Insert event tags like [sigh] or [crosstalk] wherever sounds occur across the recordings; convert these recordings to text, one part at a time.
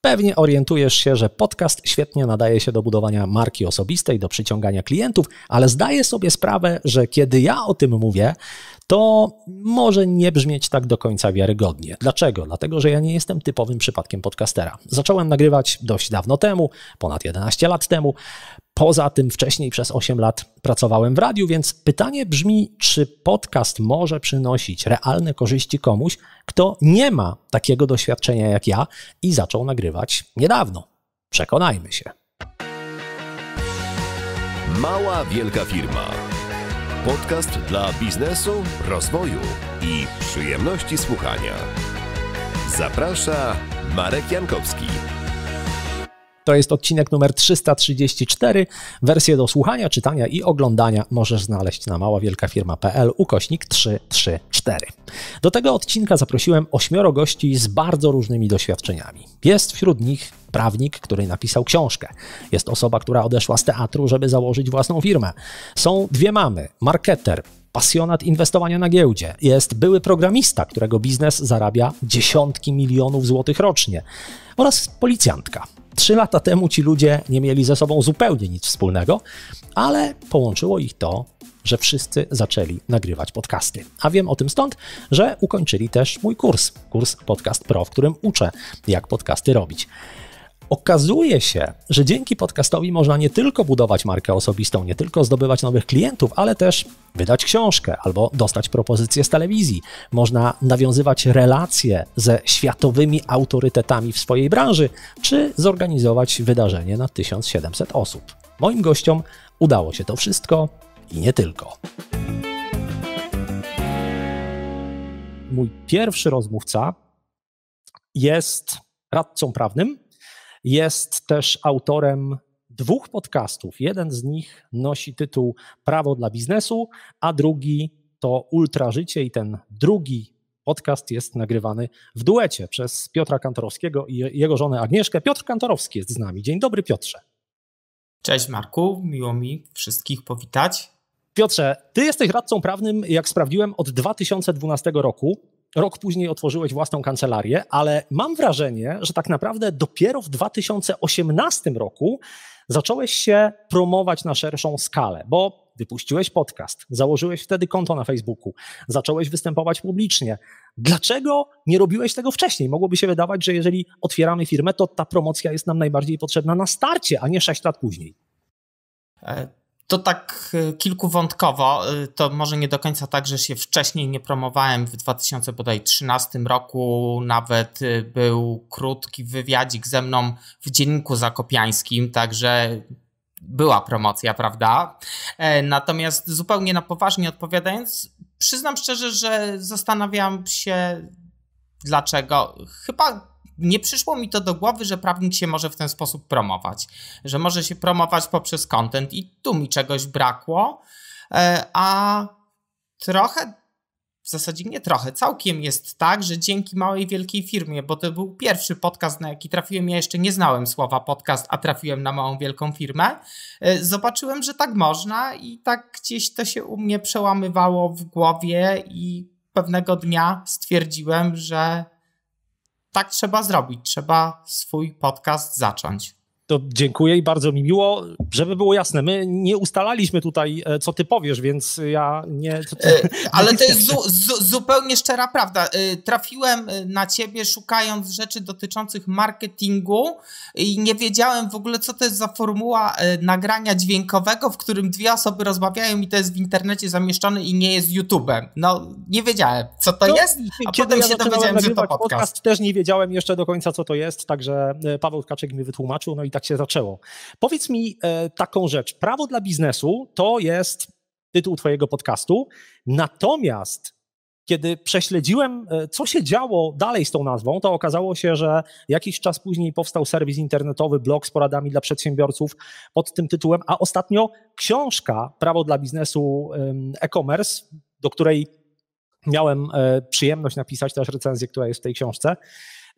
Pewnie orientujesz się, że podcast świetnie nadaje się do budowania marki osobistej, do przyciągania klientów, ale zdaję sobie sprawę, że kiedy ja o tym mówię, to może nie brzmieć tak do końca wiarygodnie. Dlaczego? Dlatego, że ja nie jestem typowym przypadkiem podcastera. Zacząłem nagrywać dość dawno temu, ponad 11 lat temu. Poza tym wcześniej przez 8 lat pracowałem w radiu, więc pytanie brzmi, czy podcast może przynosić realne korzyści komuś, kto nie ma takiego doświadczenia jak ja i zaczął nagrywać niedawno. Przekonajmy się. Mała wielka firma. Podcast dla biznesu, rozwoju i przyjemności słuchania. Zaprasza Marek Jankowski. To jest odcinek numer 334. Wersję do słuchania, czytania i oglądania możesz znaleźć na maławielkafirma.pl ukośnik 334. Do tego odcinka zaprosiłem ośmioro gości z bardzo różnymi doświadczeniami. Jest wśród nich prawnik, który napisał książkę. Jest osoba, która odeszła z teatru, żeby założyć własną firmę. Są dwie mamy, marketer, pasjonat inwestowania na giełdzie. Jest były programista, którego biznes zarabia dziesiątki milionów złotych rocznie. Oraz policjantka, Trzy lata temu ci ludzie nie mieli ze sobą zupełnie nic wspólnego, ale połączyło ich to, że wszyscy zaczęli nagrywać podcasty. A wiem o tym stąd, że ukończyli też mój kurs, kurs Podcast Pro, w którym uczę, jak podcasty robić. Okazuje się, że dzięki podcastowi można nie tylko budować markę osobistą, nie tylko zdobywać nowych klientów, ale też wydać książkę albo dostać propozycję z telewizji. Można nawiązywać relacje ze światowymi autorytetami w swojej branży, czy zorganizować wydarzenie na 1700 osób. Moim gościom udało się to wszystko i nie tylko. Mój pierwszy rozmówca jest radcą prawnym jest też autorem dwóch podcastów. Jeden z nich nosi tytuł Prawo dla biznesu, a drugi to Ultra Życie i ten drugi podcast jest nagrywany w duecie przez Piotra Kantorowskiego i jego żonę Agnieszkę. Piotr Kantorowski jest z nami. Dzień dobry Piotrze. Cześć Marku, miło mi wszystkich powitać. Piotrze, ty jesteś radcą prawnym, jak sprawdziłem, od 2012 roku rok później otworzyłeś własną kancelarię, ale mam wrażenie, że tak naprawdę dopiero w 2018 roku zacząłeś się promować na szerszą skalę, bo wypuściłeś podcast, założyłeś wtedy konto na Facebooku, zacząłeś występować publicznie. Dlaczego nie robiłeś tego wcześniej? Mogłoby się wydawać, że jeżeli otwieramy firmę, to ta promocja jest nam najbardziej potrzebna na starcie, a nie sześć lat później. E, to tak e, kilkuwątkowo, e, to może nie do końca tak, że się wcześniej nie promowałem. W 2013 roku nawet e, był krótki wywiadzik ze mną w dzienniku zakopiańskim, także była promocja, prawda? Natomiast zupełnie na poważnie odpowiadając, przyznam szczerze, że zastanawiam się dlaczego. Chyba nie przyszło mi to do głowy, że prawnik się może w ten sposób promować, że może się promować poprzez content i tu mi czegoś brakło, e, a trochę, w zasadzie nie trochę, całkiem jest tak, że dzięki małej wielkiej firmie, bo to był pierwszy podcast, na jaki trafiłem, ja jeszcze nie znałem słowa podcast, a trafiłem na małą wielką firmę, e, zobaczyłem, że tak można i tak gdzieś to się u mnie przełamywało w głowie i pewnego dnia stwierdziłem, że tak trzeba zrobić. Trzeba swój podcast zacząć. To dziękuję i bardzo mi miło. Żeby było jasne, my nie ustalaliśmy tutaj, e, co ty powiesz, więc ja nie... E, ale to jest [laughs] zu, zu, zupełnie szczera prawda. E, trafiłem na ciebie szukając rzeczy dotyczących marketingu i nie wiedziałem w ogóle, co to jest za formuła nagrania dźwiękowego, w którym dwie osoby rozmawiają i to jest w internecie zamieszczone i nie jest YouTube'em. No, nie wiedziałem, co to, no, jest, a kiedy potem ja się dowiedziałem, że to podcast. podcast. Też nie wiedziałem jeszcze do końca, co to jest, także Paweł Kaczek mi wytłumaczył, no i tak tak się zaczęło. Powiedz mi e, taką rzecz. Prawo dla biznesu to jest tytuł Twojego podcastu. Natomiast kiedy prześledziłem, e, co się działo dalej z tą nazwą, to okazało się, że jakiś czas później powstał serwis internetowy, blog z poradami dla przedsiębiorców pod tym tytułem, a ostatnio książka Prawo dla biznesu e-commerce, do której miałem e, przyjemność napisać też recenzję, która jest w tej książce.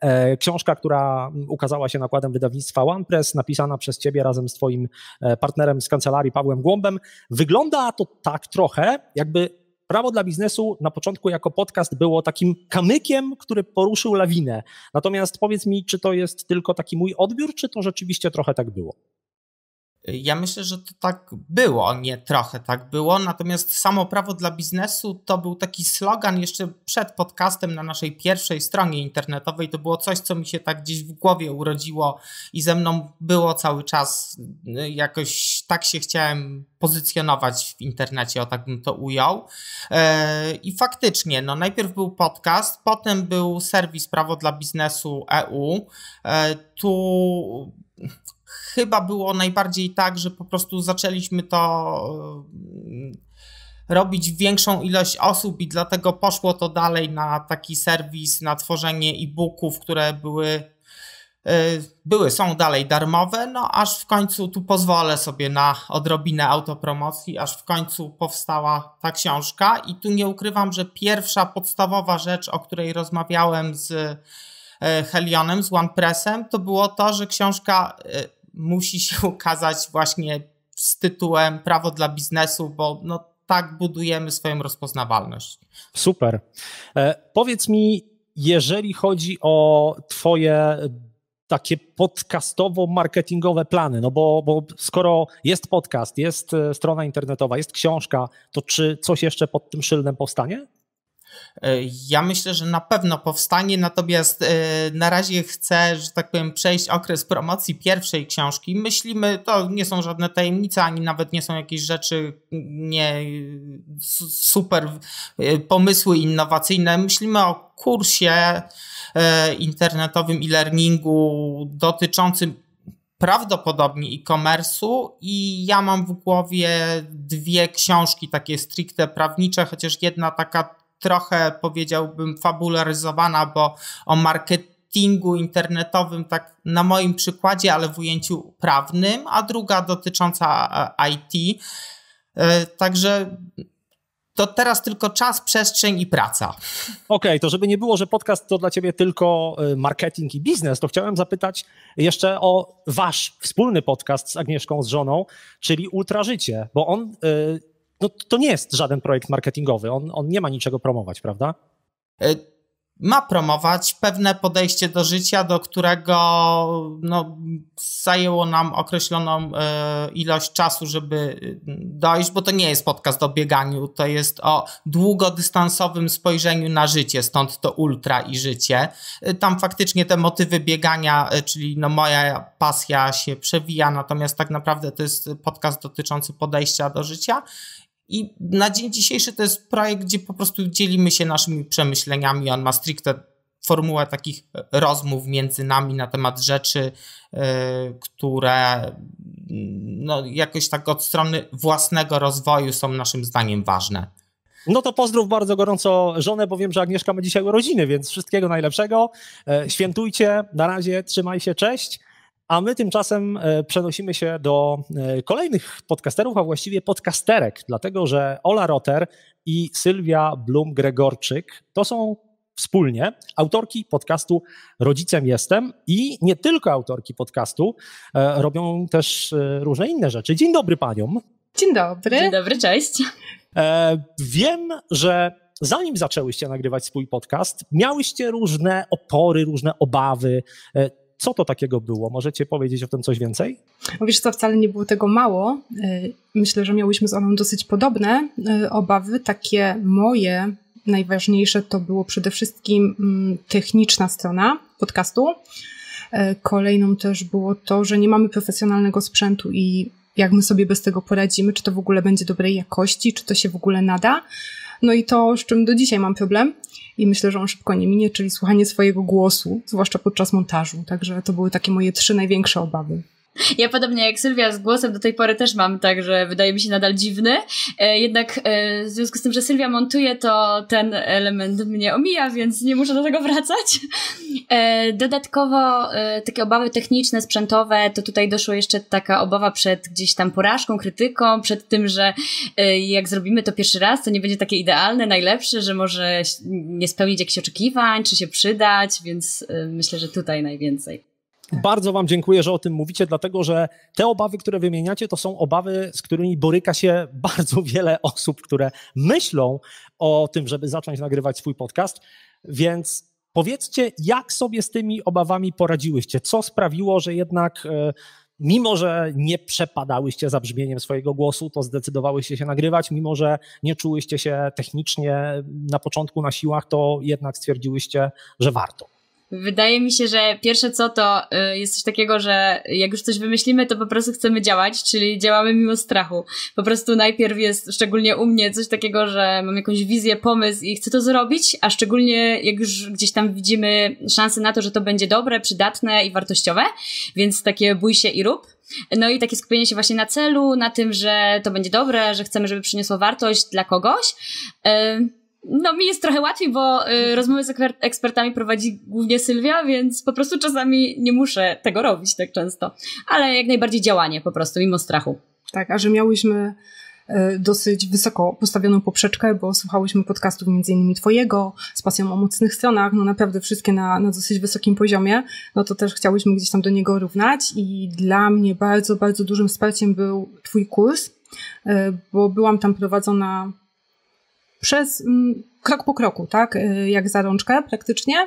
E, książka, która ukazała się nakładem wydawnictwa OnePress, napisana przez ciebie razem z twoim e, partnerem z kancelarii Pawłem Głąbem. Wygląda to tak trochę, jakby Prawo dla biznesu na początku jako podcast było takim kamykiem, który poruszył lawinę. Natomiast powiedz mi, czy to jest tylko taki mój odbiór, czy to rzeczywiście trochę tak było? Ja myślę, że to tak było, nie trochę tak było, natomiast samo prawo dla biznesu to był taki slogan jeszcze przed podcastem na naszej pierwszej stronie internetowej. To było coś, co mi się tak gdzieś w głowie urodziło i ze mną było cały czas. Y, jakoś tak się chciałem pozycjonować w internecie, o tak bym to ujął. E, I faktycznie, no najpierw był podcast, potem był serwis Prawo dla Biznesu EU. E, tu chyba było najbardziej tak, że po prostu zaczęliśmy to e, robić większą ilość osób i dlatego poszło to dalej na taki serwis, na tworzenie e-booków, które były, e, były, są dalej darmowe, no aż w końcu, tu pozwolę sobie na odrobinę autopromocji, aż w końcu powstała ta książka i tu nie ukrywam, że pierwsza podstawowa rzecz, o której rozmawiałem z e, Helionem, z OnePressem, to było to, że książka musi się [laughs] ukazać właśnie z tytułem Prawo dla biznesu, bo no, tak budujemy swoją rozpoznawalność. Super. E, powiedz mi, jeżeli chodzi o Twoje takie podcastowo-marketingowe plany, no bo, bo skoro jest podcast, jest e, strona internetowa, jest książka, to czy coś jeszcze pod tym szyldem powstanie? E, ja myślę, że na pewno powstanie, natomiast e, na razie chcę, że tak powiem, przejść okres promocji pierwszej książki. Myślimy, to nie są żadne tajemnice, ani nawet nie są jakieś rzeczy mm, nie super e, pomysły innowacyjne. Myślimy o kursie internetowym i e learningu dotyczącym prawdopodobnie e-commerce'u i ja mam w głowie dwie książki takie stricte prawnicze, chociaż jedna taka trochę powiedziałbym fabularyzowana, bo o marketingu internetowym, tak na moim przykładzie, ale w ujęciu prawnym, a druga dotycząca e, IT. E, także to teraz tylko czas, przestrzeń i praca. Okej, okay, to żeby nie było, że podcast to dla ciebie tylko e, marketing i biznes, to chciałem zapytać jeszcze o wasz wspólny podcast z Agnieszką, z żoną, czyli Ultrażycie, bo on no, to nie jest żaden projekt marketingowy, on, on nie ma niczego promować, prawda? E, ma promować pewne podejście do życia, do którego no, zajęło nam określoną e, ilość czasu, żeby e, dojść, bo to nie jest podcast o bieganiu, to jest o długodystansowym spojrzeniu na życie, stąd to ultra i życie. Tam faktycznie te motywy biegania, czyli no, moja pasja się przewija, natomiast tak naprawdę to jest podcast dotyczący podejścia do życia i na dzień dzisiejszy to jest projekt, gdzie po prostu dzielimy się naszymi przemyśleniami. On ma stricte formułę takich e, rozmów między nami na temat rzeczy, e, które mm, no, jakoś tak od strony własnego rozwoju są naszym zdaniem ważne. No to pozdrów bardzo gorąco żonę, bo wiem, że Agnieszka ma dzisiaj urodziny, więc wszystkiego najlepszego. E, świętujcie, na razie, trzymaj się, cześć. A my tymczasem e, przenosimy się do e, kolejnych podcasterów, a właściwie podcasterek, dlatego że Ola Rotter i Sylwia Blum-Gregorczyk to są wspólnie autorki podcastu Rodzicem Jestem i nie tylko autorki podcastu, e, robią też różne inne rzeczy. Dzień dobry paniom. Dzień dobry. Dzień dobry, cześć. Wiem, że zanim zaczęłyście nagrywać swój podcast, miałyście różne opory, różne obawy, co to takiego było? Możecie powiedzieć o tym coś więcej? No wiesz co, wcale nie było tego mało. Y, myślę, że miałyśmy z Olą dosyć podobne y, obawy. Takie moje najważniejsze to było przede wszystkim mm, techniczna strona podcastu. Y, kolejną też było to, że nie mamy profesjonalnego sprzętu i jak my sobie bez tego poradzimy, czy to w ogóle będzie dobrej jakości, czy to się w ogóle nada. No i to, z czym do dzisiaj mam problem, i myślę, że on szybko nie minie, czyli słuchanie swojego głosu, zwłaszcza podczas montażu. Także to były takie moje trzy największe obawy. Ja podobnie jak Sylwia z głosem do tej pory też mam tak, że wydaje mi się nadal dziwny. E, jednak e, w związku z tym, że Sylwia montuje, to ten element mnie omija, więc nie muszę do tego wracać. E, dodatkowo takie obawy techniczne, sprzętowe, to tutaj doszło jeszcze taka obawa przed gdzieś tam porażką, krytyką, przed tym, że jak zrobimy to pierwszy raz, to nie będzie takie idealne, najlepsze, że może nie spełnić jakichś oczekiwań, czy się przydać, więc myślę, że tutaj najwięcej. Bardzo Wam dziękuję, że o tym mówicie, dlatego że te obawy, które wymieniacie, to są obawy, z którymi boryka się [laughs] bardzo wiele osób, które myślą o tym, żeby zacząć nagrywać swój podcast. Więc powiedzcie, jak sobie z tymi obawami poradziłyście? Co sprawiło, że jednak e, mimo że nie przepadałyście za brzmieniem swojego głosu, to zdecydowałyście się nagrywać, mimo że nie czułyście się technicznie na początku na siłach, to jednak stwierdziłyście, że warto. Wydaje mi się, że pierwsze co to y, jest coś takiego, że jak już coś wymyślimy, to po prostu chcemy działać, czyli działamy mimo strachu. Po prostu najpierw jest, szczególnie u mnie, coś takiego, że mam jakąś wizję, pomysł i chcę to zrobić, a szczególnie jak już gdzieś tam widzimy szanse na to, że to będzie dobre, przydatne i wartościowe, więc takie bój się i rób. No i takie skupienie się właśnie na celu, na tym, że to będzie dobre, że chcemy, żeby przyniosło wartość dla kogoś. Yy no, mi jest trochę łatwiej, bo y, rozmowy z ekspertami prowadzi głównie Sylwia, więc po prostu czasami nie muszę tego robić tak często. Ale jak najbardziej działanie po prostu, mimo strachu. Tak, a że miałyśmy e, dosyć wysoko postawioną poprzeczkę, bo słuchałyśmy podcastów m.in. Twojego, z pasją o mocnych stronach, no naprawdę wszystkie na, na dosyć wysokim poziomie, no to też chciałyśmy gdzieś tam do niego równać i dla mnie bardzo, bardzo dużym wsparciem był Twój kurs, e, bo byłam tam prowadzona przez mm, krok po kroku, tak, y, jak zarączkę praktycznie.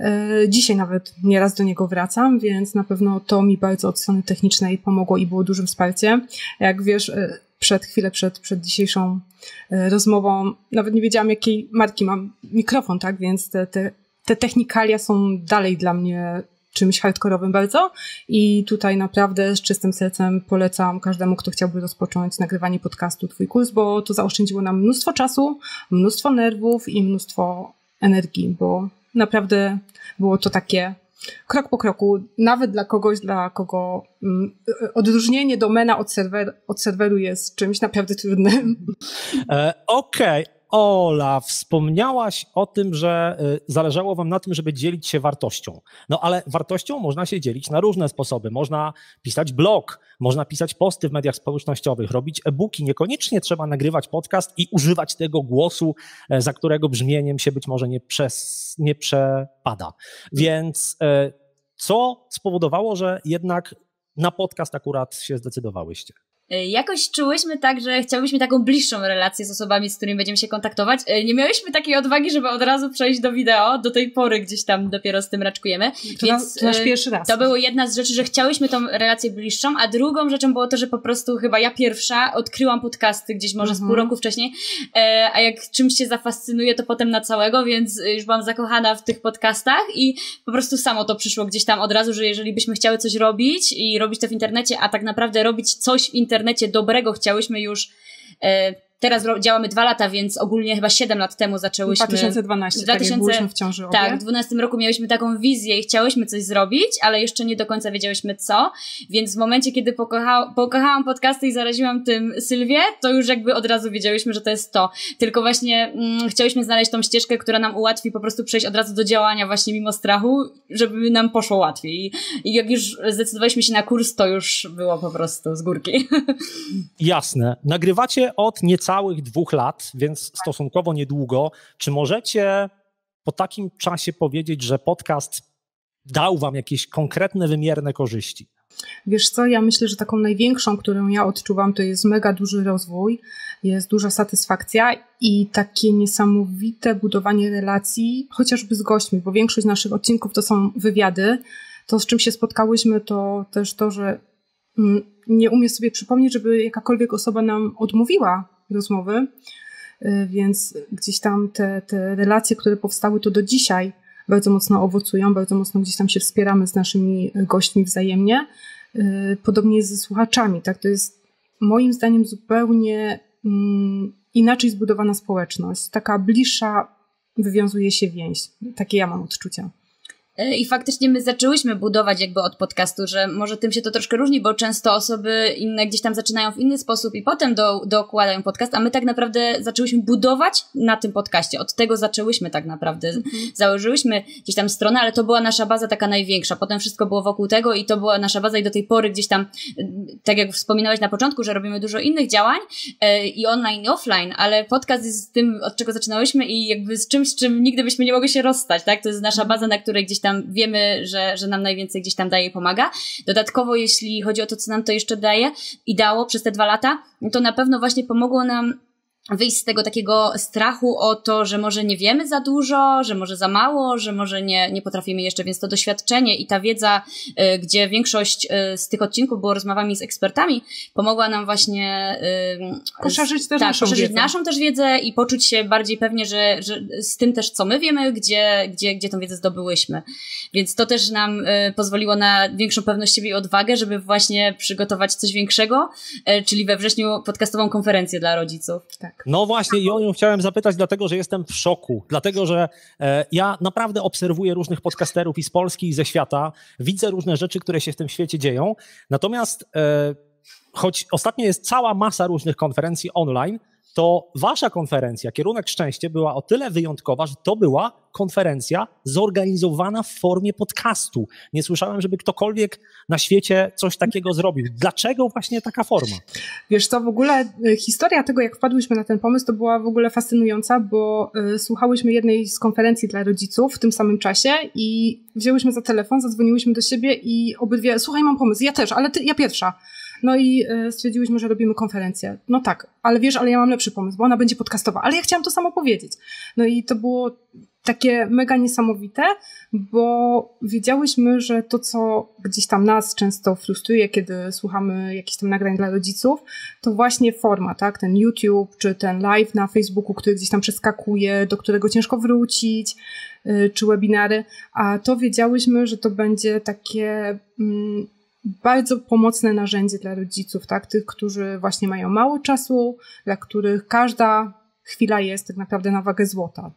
Y, dzisiaj nawet nieraz do niego wracam, więc na pewno to mi bardzo od strony technicznej pomogło i było dużym wsparciem. Jak wiesz, y, przed chwilę, przed, przed dzisiejszą rozmową, nawet nie wiedziałam, jakiej marki mam mikrofon, tak, więc te, te, te technikalia są dalej dla mnie czymś hardkorowym bardzo i tutaj naprawdę z czystym sercem polecam każdemu, kto chciałby rozpocząć nagrywanie podcastu Twój Kurs, bo to zaoszczędziło nam mnóstwo czasu, mnóstwo nerwów i mnóstwo energii, bo naprawdę było to takie krok po kroku, nawet dla kogoś, dla kogo mm, odróżnienie domena od, serwer, od serweru jest czymś naprawdę trudnym. E, Okej, okay. Ola, wspomniałaś o tym, że y, zależało Wam na tym, żeby dzielić się wartością. No ale wartością można się dzielić na różne sposoby. Można pisać blog, można pisać posty w mediach społecznościowych, robić e-booki. Niekoniecznie trzeba nagrywać podcast i używać tego głosu, e, za którego brzmieniem się być może nie, nie przepada. Więc e, co spowodowało, że jednak na podcast akurat się zdecydowałyście? E, jakoś czułyśmy tak, że chciałyśmy taką bliższą relację z osobami, z którymi będziemy się kontaktować. E, nie miałyśmy takiej odwagi, żeby od razu przejść do wideo, do tej pory gdzieś tam dopiero z tym raczkujemy. To, Więc, na, to nasz e, pierwszy raz. To było jedna z rzeczy, że chciałyśmy tą relację bliższą, a drugą rzeczą było to, że po prostu chyba ja pierwsza odkryłam podcasty gdzieś może mhm. z pół mhm. roku wcześniej, a jak czymś się zafascynuje, to potem na całego, więc już byłam zakochana w tych podcastach i po prostu samo to przyszło gdzieś tam od razu, że jeżeli byśmy chciały coś robić i robić to w internecie, a tak naprawdę robić coś w internecie, internecie dobrego chciałyśmy już e, teraz działamy dwa lata, więc ogólnie chyba siedem lat temu zaczęłyśmy. 2012, 2000, tak, byłyśmy w ciąży tak, obie. Tak, w 12 roku miałyśmy taką wizję i chciałyśmy coś zrobić, ale jeszcze nie do końca wiedziałyśmy co, więc w momencie, kiedy pokocha, pokochałam podcasty i zaraziłam tym Sylwię, to już jakby od razu wiedziałyśmy, że to jest to. Tylko właśnie mm, chciałyśmy znaleźć tą ścieżkę, która nam ułatwi po prostu przejść od razu do działania właśnie mimo strachu, żeby nam poszło łatwiej. I jak już zdecydowaliśmy się na kurs, to już było po prostu z górki. [laughs] Jasne. Nagrywacie od nieco niecałych dwóch lat, więc stosunkowo niedługo. Czy możecie po takim czasie powiedzieć, że podcast dał Wam jakieś konkretne, wymierne korzyści? Wiesz co, ja myślę, że taką największą, którą ja odczuwam, to jest mega duży rozwój, jest duża satysfakcja i takie niesamowite budowanie relacji, chociażby z gośćmi, bo większość naszych odcinków to są wywiady. To, z czym się spotkałyśmy, to też to, że mm, nie umiem sobie przypomnieć, żeby jakakolwiek osoba nam odmówiła rozmowy, y, więc gdzieś tam te, te relacje, które powstały, to do dzisiaj bardzo mocno owocują, bardzo mocno gdzieś tam się wspieramy z naszymi gośćmi wzajemnie. Y, podobnie ze słuchaczami, tak? To jest moim zdaniem zupełnie mm, inaczej zbudowana społeczność, taka bliższa wywiązuje się więź. Takie ja mam odczucia. E, I faktycznie my zaczęłyśmy budować jakby od podcastu, że może tym się to troszkę różni, bo często osoby inne gdzieś tam zaczynają w inny sposób i potem do, dokładają podcast, a my tak naprawdę zaczęłyśmy budować na tym podcaście. Od tego zaczęłyśmy tak naprawdę. Mhm. Założyłyśmy gdzieś tam stronę, ale to była nasza baza taka największa. Potem wszystko było wokół tego i to była nasza baza i do tej pory gdzieś tam, y, tak jak wspominałeś na początku, że robimy dużo innych działań e, i online i offline, ale podcast jest z tym, od czego zaczynałyśmy i jakby z czymś, z czym nigdy byśmy nie mogły się rozstać, tak? To jest nasza mhm. baza, na której gdzieś tam tam wiemy, że, że nam najwięcej gdzieś tam daje i pomaga. Dodatkowo, jeśli chodzi o to, co nam to jeszcze daje i dało przez te dwa lata, no to na pewno właśnie pomogło nam wyjść z tego takiego strachu o to, że może nie wiemy za dużo, że może za mało, że może nie, nie potrafimy jeszcze, więc to doświadczenie i ta wiedza, y, gdzie większość y, z tych odcinków było rozmowami z ekspertami, pomogła nam właśnie y, poszerzyć, też tak, naszą, poszerzyć wiedzę. naszą też wiedzę i poczuć się bardziej pewnie, że, że z tym też, co my wiemy, gdzie, gdzie, gdzie tą wiedzę zdobyłyśmy. Więc to też nam pozwoliło na większą pewność siebie i odwagę, żeby właśnie przygotować coś większego, czyli we wrześniu podcastową konferencję dla rodziców. Tak tak. No właśnie, i o nią chciałem zapytać, dlatego że jestem w szoku. Dlatego, że e, ja naprawdę obserwuję różnych podcasterów i z Polski, i ze świata. Widzę różne rzeczy, które się w tym świecie dzieją. Natomiast, e, choć ostatnio jest cała masa różnych konferencji online, to wasza konferencja Kierunek Szczęście była o tyle wyjątkowa, że to była konferencja zorganizowana w formie podcastu. Nie słyszałem, żeby ktokolwiek na świecie coś takiego zrobił. Dlaczego właśnie taka forma? Wiesz co, w ogóle y, historia tego, jak wpadłyśmy na ten pomysł, to była w ogóle fascynująca, bo y, słuchałyśmy jednej z konferencji dla rodziców w tym samym czasie i wzięłyśmy za telefon, zadzwoniłyśmy do siebie i obydwie, słuchaj, mam pomysł, ja też, ale ty, ja pierwsza. No i e, stwierdziłyśmy, że robimy konferencję. No tak, ale wiesz, ale ja mam lepszy pomysł, bo ona będzie podcastowa, ale ja chciałam to samo powiedzieć. No i to było takie mega niesamowite, bo wiedziałyśmy, że to, co gdzieś tam nas często frustruje, kiedy słuchamy jakichś tam nagrań dla rodziców, to właśnie forma, tak? Ten YouTube, czy ten live na Facebooku, który gdzieś tam przeskakuje, do którego ciężko wrócić, e, czy webinary, a to wiedziałyśmy, że to będzie takie mm, bardzo pomocne narzędzie dla rodziców, tak? Tych, którzy właśnie mają mało czasu, dla których każda chwila jest tak naprawdę na wagę złota.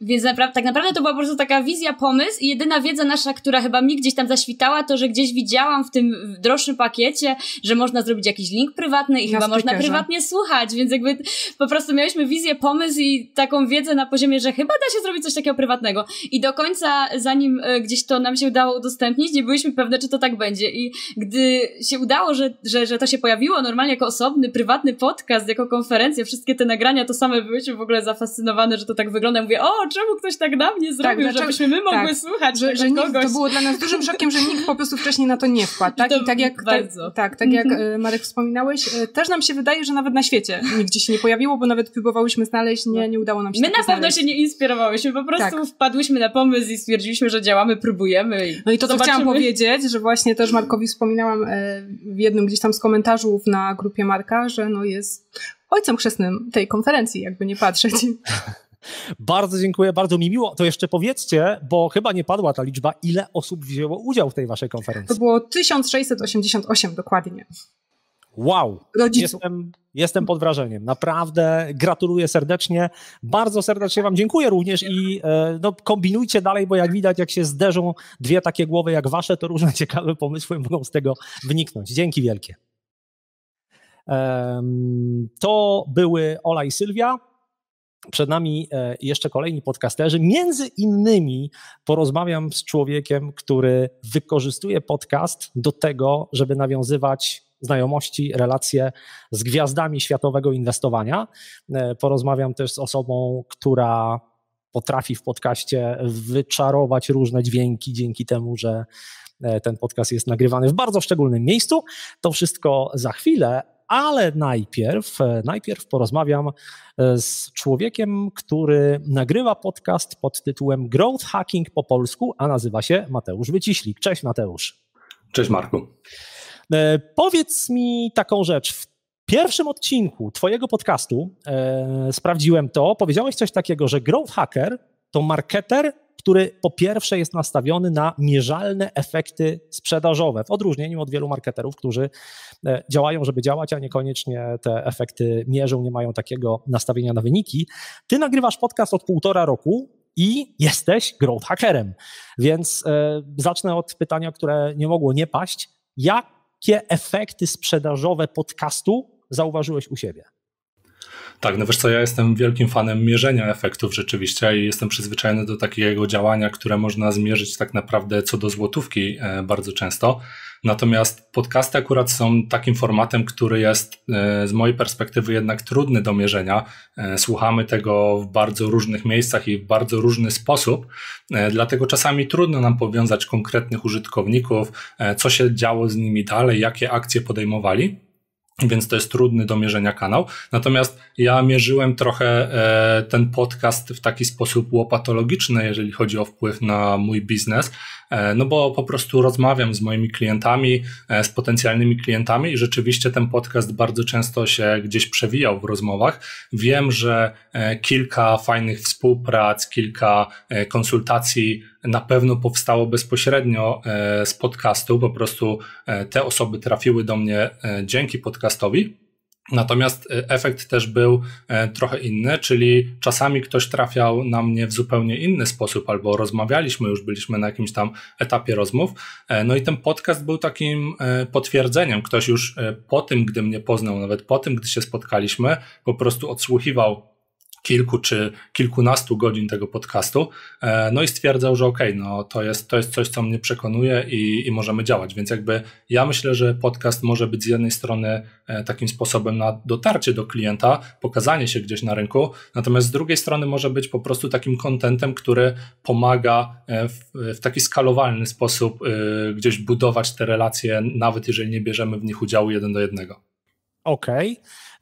Więc naprawdę, tak naprawdę to była po prostu taka wizja, pomysł i jedyna wiedza nasza, która chyba mi gdzieś tam zaświtała, to że gdzieś widziałam w tym droższym pakiecie, że można zrobić jakiś link prywatny i na chyba stykerze. można prywatnie słuchać, więc jakby po prostu miałyśmy wizję, pomysł i taką wiedzę na poziomie, że chyba da się zrobić coś takiego prywatnego. I do końca, zanim e, gdzieś to nam się udało udostępnić, nie byliśmy pewne, czy to tak będzie. I gdy się udało, że, że, że to się pojawiło normalnie jako osobny, prywatny podcast, jako konferencja, wszystkie te nagrania, to same byłyśmy w ogóle zafascynowane, że to tak wygląda. Mówię, o, o, czemu ktoś tak na mnie zrobił, tak, żebyśmy my mogły tak, słuchać że, że nikt, To było dla nas dużym szokiem, że nikt po prostu wcześniej na to nie wpadł. Tak, I tak jak, tak- bardzo. tak, tak jak mhm. e, Marek wspominałeś, e, też nam się wydaje, że nawet na świecie nigdzie się nie pojawiło, bo nawet próbowałyśmy znaleźć, nie, no. nie udało nam się My na pewno znaleźć. się nie inspirowałyśmy, po prostu tak. wpadłyśmy na pomysł i stwierdziliśmy, że działamy, próbujemy. I no i to, co chciałam powiedzieć, że właśnie też Markowi wspominałam e, w jednym gdzieś tam z komentarzów na grupie Marka, że no jest ojcem chrzestnym tej konferencji, jakby nie patrzeć. [laughs] Bardzo dziękuję, bardzo mi miło. To jeszcze powiedzcie, bo chyba nie padła ta liczba, ile osób wzięło udział w tej waszej konferencji? To było 1688 dokładnie. Wow! Jestem, jestem pod wrażeniem. Naprawdę gratuluję serdecznie. Bardzo serdecznie Wam dziękuję również i e, no, kombinujcie dalej, bo jak widać, jak się zderzą dwie takie głowy jak Wasze, to różne [laughs] ciekawe pomysły mogą z tego wyniknąć. Dzięki wielkie. To były Ola i Sylwia. Przed nami e, jeszcze kolejni podcasterzy. Między innymi porozmawiam z człowiekiem, który wykorzystuje podcast do tego, żeby nawiązywać znajomości, relacje z gwiazdami światowego inwestowania. E, porozmawiam też z osobą, która potrafi w podcaście wyczarować różne dźwięki dzięki temu, że e, ten podcast jest nagrywany w bardzo szczególnym miejscu. To wszystko za chwilę, ale najpierw, e, najpierw porozmawiam e, z człowiekiem, który nagrywa podcast pod tytułem Growth Hacking po polsku, a nazywa się Mateusz Wyciślik. Cześć Mateusz. Cześć Marku. E, powiedz mi taką rzecz. W pierwszym odcinku Twojego podcastu e, sprawdziłem to. Powiedziałeś coś takiego, że growth hacker to marketer który po pierwsze jest nastawiony na mierzalne efekty sprzedażowe, w odróżnieniu od wielu marketerów, którzy e, działają, żeby działać, a niekoniecznie te efekty mierzą, nie mają takiego nastawienia na wyniki. Ty nagrywasz podcast od półtora roku, i jesteś growth hackerem. Więc y, zacznę od pytania, które nie mogło nie paść. Jakie efekty sprzedażowe podcastu zauważyłeś u siebie? Tak, no wiesz co, ja jestem wielkim fanem mierzenia efektów rzeczywiście i jestem przyzwyczajony do takiego działania, które można zmierzyć tak naprawdę co do złotówki e, bardzo często. Natomiast podcasty akurat są takim formatem, który jest e, z mojej perspektywy jednak trudny do mierzenia. E, słuchamy tego w bardzo różnych miejscach i w bardzo różny sposób, dlatego czasami trudno nam powiązać konkretnych użytkowników, co się działo z nimi dalej, jakie akcje podejmowali więc to jest trudny do mierzenia kanał. Natomiast ja mierzyłem trochę e, ten podcast w taki sposób łopatologiczny, jeżeli chodzi o wpływ na mój biznes, E, no bo po prostu rozmawiam z moimi klientami, e, z potencjalnymi klientami i rzeczywiście ten podcast bardzo często się gdzieś przewijał w rozmowach. Wiem, że e, kilka fajnych współprac, kilka konsultacji na pewno powstało bezpośrednio z podcastu. Po prostu te osoby trafiły do mnie dzięki podcastowi. Natomiast e, efekt też był e, trochę inny, czyli czasami ktoś trafiał na mnie w zupełnie inny sposób, albo rozmawialiśmy, już byliśmy na jakimś tam etapie rozmów. E, no i ten podcast był takim potwierdzeniem. Ktoś już po tym, gdy mnie poznał, nawet po tym, gdy się spotkaliśmy, po prostu odsłuchiwał kilku czy kilkunastu godzin tego podcastu, e, no i stwierdzał, że okej, okay, no to jest, to jest coś, co mnie przekonuje i, i możemy działać. Więc jakby ja myślę, że podcast może być z jednej strony e, takim sposobem na dotarcie do klienta, pokazanie się gdzieś na rynku, natomiast z drugiej strony może być po prostu takim kontentem, który pomaga e, w, w taki skalowalny sposób gdzieś budować te relacje, nawet jeżeli nie bierzemy w nich udziału jeden do jednego. OK.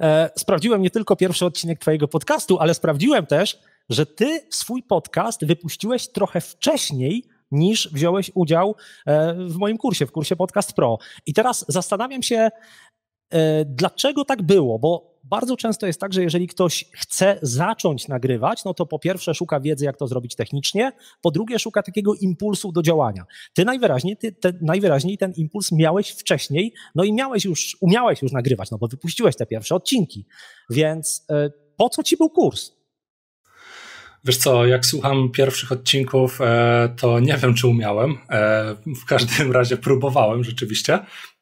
E, sprawdziłem nie tylko pierwszy odcinek Twojego podcastu, ale sprawdziłem też, że Ty swój podcast wypuściłeś trochę wcześniej niż wziąłeś udział e, w moim kursie, w kursie Podcast Pro. I teraz zastanawiam się, e, dlaczego tak było, bo bardzo często jest tak, że jeżeli ktoś chce zacząć nagrywać, no to po pierwsze szuka wiedzy, jak to zrobić technicznie, po drugie szuka takiego impulsu do działania. Ty najwyraźniej, ty, najwyraźniej ten impuls miałeś wcześniej, no i miałeś już, umiałeś już nagrywać, no bo wypuściłeś te pierwsze odcinki, więc e, po co ci był kurs? Wiesz co, jak słucham pierwszych odcinków, e, to nie wiem, czy umiałem. E, w każdym [laughs] razie próbowałem rzeczywiście.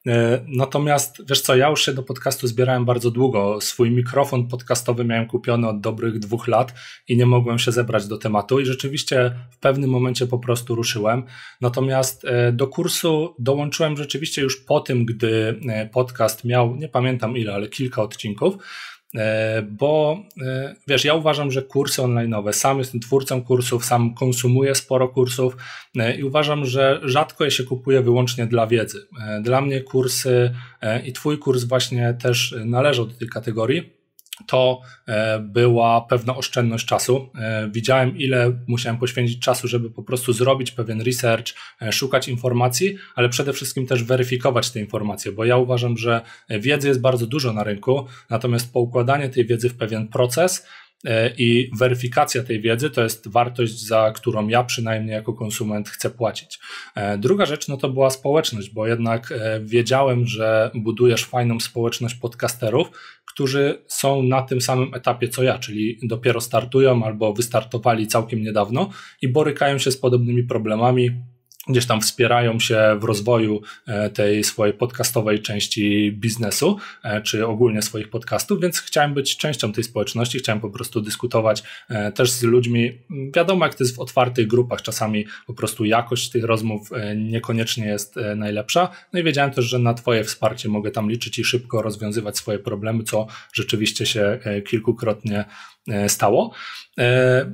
E, natomiast wiesz co, ja już się do podcastu zbierałem bardzo długo. Swój mikrofon podcastowy miałem kupiony od dobrych dwóch lat i nie mogłem się zebrać do tematu. I rzeczywiście w pewnym momencie po prostu ruszyłem. Natomiast do kursu dołączyłem rzeczywiście już po tym, gdy podcast miał, nie pamiętam ile, ale kilka odcinków. E, bo e, wiesz, ja uważam, że kursy onlineowe, sam jestem twórcą kursów, sam konsumuję sporo kursów e, i uważam, że rzadko je się kupuje wyłącznie dla wiedzy. Dla mnie kursy i Twój kurs właśnie też należą do tej kategorii to e, była pewna oszczędność czasu. E, widziałem, ile musiałem poświęcić czasu, żeby po prostu zrobić pewien research, e, szukać informacji, ale przede wszystkim też weryfikować te informacje, bo ja uważam, że wiedzy jest bardzo dużo na rynku, natomiast poukładanie tej wiedzy w pewien proces E, i weryfikacja tej wiedzy to jest wartość, za którą ja przynajmniej jako konsument chcę płacić. E, druga rzecz no to była społeczność, bo jednak e, wiedziałem, że budujesz fajną społeczność podcasterów, którzy są na tym samym etapie co ja, czyli dopiero startują albo wystartowali całkiem niedawno i borykają się z podobnymi problemami, gdzieś tam wspierają się w rozwoju e, tej swojej podcastowej części biznesu, e, czy ogólnie swoich podcastów, więc chciałem być częścią tej społeczności, chciałem po prostu dyskutować e, też z ludźmi. Wiadomo, jak to jest w otwartych grupach, czasami po prostu jakość tych rozmów niekoniecznie jest najlepsza. No i wiedziałem też, że na Twoje wsparcie mogę tam liczyć i szybko rozwiązywać swoje problemy, co rzeczywiście się kilkukrotnie stało.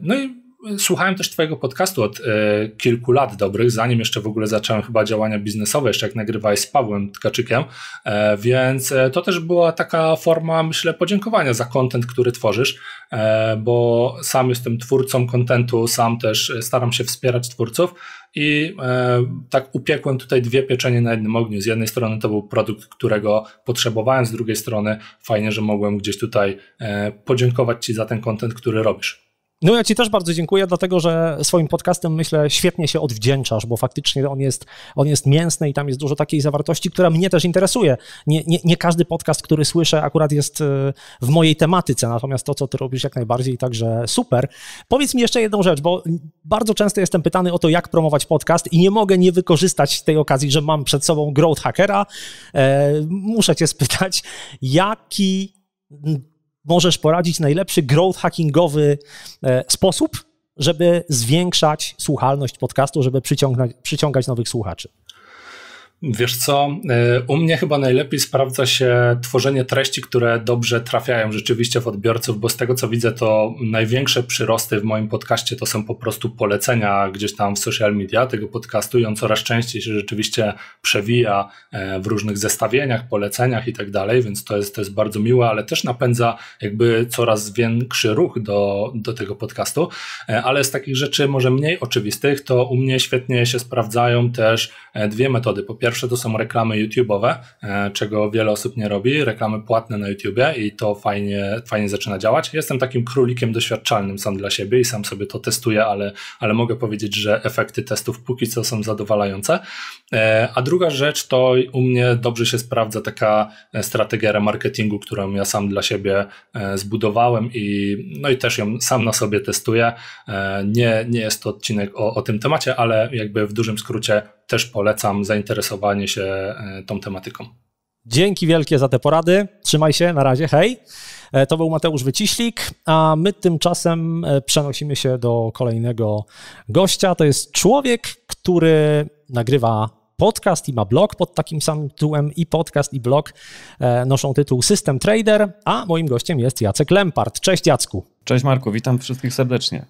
No i słuchałem też Twojego podcastu od e, kilku lat dobrych, zanim jeszcze w ogóle zacząłem chyba działania biznesowe, jeszcze jak nagrywałeś z Pawłem Tkaczykiem, e, więc e, to też była taka forma, myślę, podziękowania za kontent, który tworzysz, bo sam jestem twórcą kontentu, sam też staram się wspierać twórców i tak upiekłem tutaj dwie pieczenie na jednym ogniu. Z jednej strony to był produkt, którego potrzebowałem, z drugiej strony fajnie, że mogłem gdzieś tutaj podziękować Ci za ten kontent, który robisz. No ja Ci też bardzo dziękuję, dlatego że swoim podcastem myślę świetnie się odwdzięczasz, bo faktycznie on jest, on jest mięsny i tam jest dużo takiej zawartości, która mnie też interesuje. Nie, nie, nie każdy podcast, który słyszę, akurat jest y, w mojej tematyce, natomiast to, co Ty robisz, jak najbardziej, także super. Powiedz mi jeszcze jedną rzecz, bo bardzo często jestem pytany o to, jak promować podcast i nie mogę nie wykorzystać tej okazji, że mam przed sobą growth hackera. E, muszę Cię spytać, jaki możesz poradzić najlepszy growth hackingowy e, sposób, żeby zwiększać słuchalność podcastu, żeby przyciągać nowych słuchaczy. Wiesz co, y, u mnie chyba najlepiej sprawdza się tworzenie treści, które dobrze trafiają rzeczywiście w odbiorców, bo z tego co widzę, to największe przyrosty w moim podcaście to są po prostu polecenia gdzieś tam w social media tego podcastu i on coraz częściej się rzeczywiście przewija e, w różnych zestawieniach, poleceniach i tak dalej, więc to jest, to jest bardzo miłe, ale też napędza jakby coraz większy ruch do, do tego podcastu, e, ale z takich rzeczy może mniej oczywistych, to u mnie świetnie się sprawdzają też e, dwie metody. Po Pierwsze to są reklamy YouTube'owe, e, czego wiele osób nie robi, reklamy płatne na YouTubeie i to fajnie, fajnie zaczyna działać. Jestem takim królikiem doświadczalnym sam dla siebie i sam sobie to testuję, ale, ale mogę powiedzieć, że efekty testów póki co są zadowalające. E, a druga rzecz to u mnie dobrze się sprawdza taka e, strategia marketingu, którą ja sam dla siebie zbudowałem i, no i też ją sam na sobie testuję. Nie, nie jest to odcinek o, o tym temacie, ale jakby w dużym skrócie też polecam zainteresować zainteresowanie się e, tą tematyką. Dzięki wielkie za te porady. Trzymaj się, na razie, hej. E, to był Mateusz Wyciślik, a my tymczasem e, przenosimy się do kolejnego gościa. To jest człowiek, który nagrywa podcast i ma blog pod takim samym tytułem i podcast i blog noszą tytuł System Trader, a moim gościem jest Jacek Lempart. Cześć Jacku. Cześć Marku, witam wszystkich serdecznie.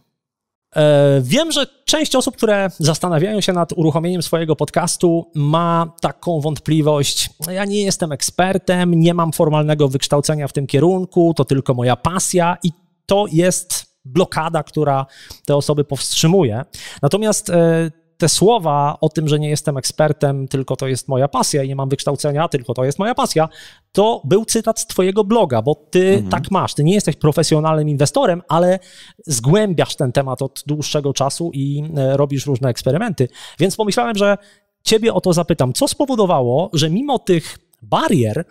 E, wiem, że część osób, które zastanawiają się nad uruchomieniem swojego podcastu, ma taką wątpliwość. No, ja nie jestem ekspertem, nie mam formalnego wykształcenia w tym kierunku, to tylko moja pasja i to jest blokada, która te osoby powstrzymuje. Natomiast e, te słowa o tym, że nie jestem ekspertem, tylko to jest moja pasja i nie mam wykształcenia, tylko to jest moja pasja, to był cytat z Twojego bloga, bo Ty mhm. tak masz. Ty nie jesteś profesjonalnym inwestorem, ale zgłębiasz ten temat od dłuższego czasu i e, robisz różne eksperymenty. Więc pomyślałem, że Ciebie o to zapytam. Co spowodowało, że mimo tych barier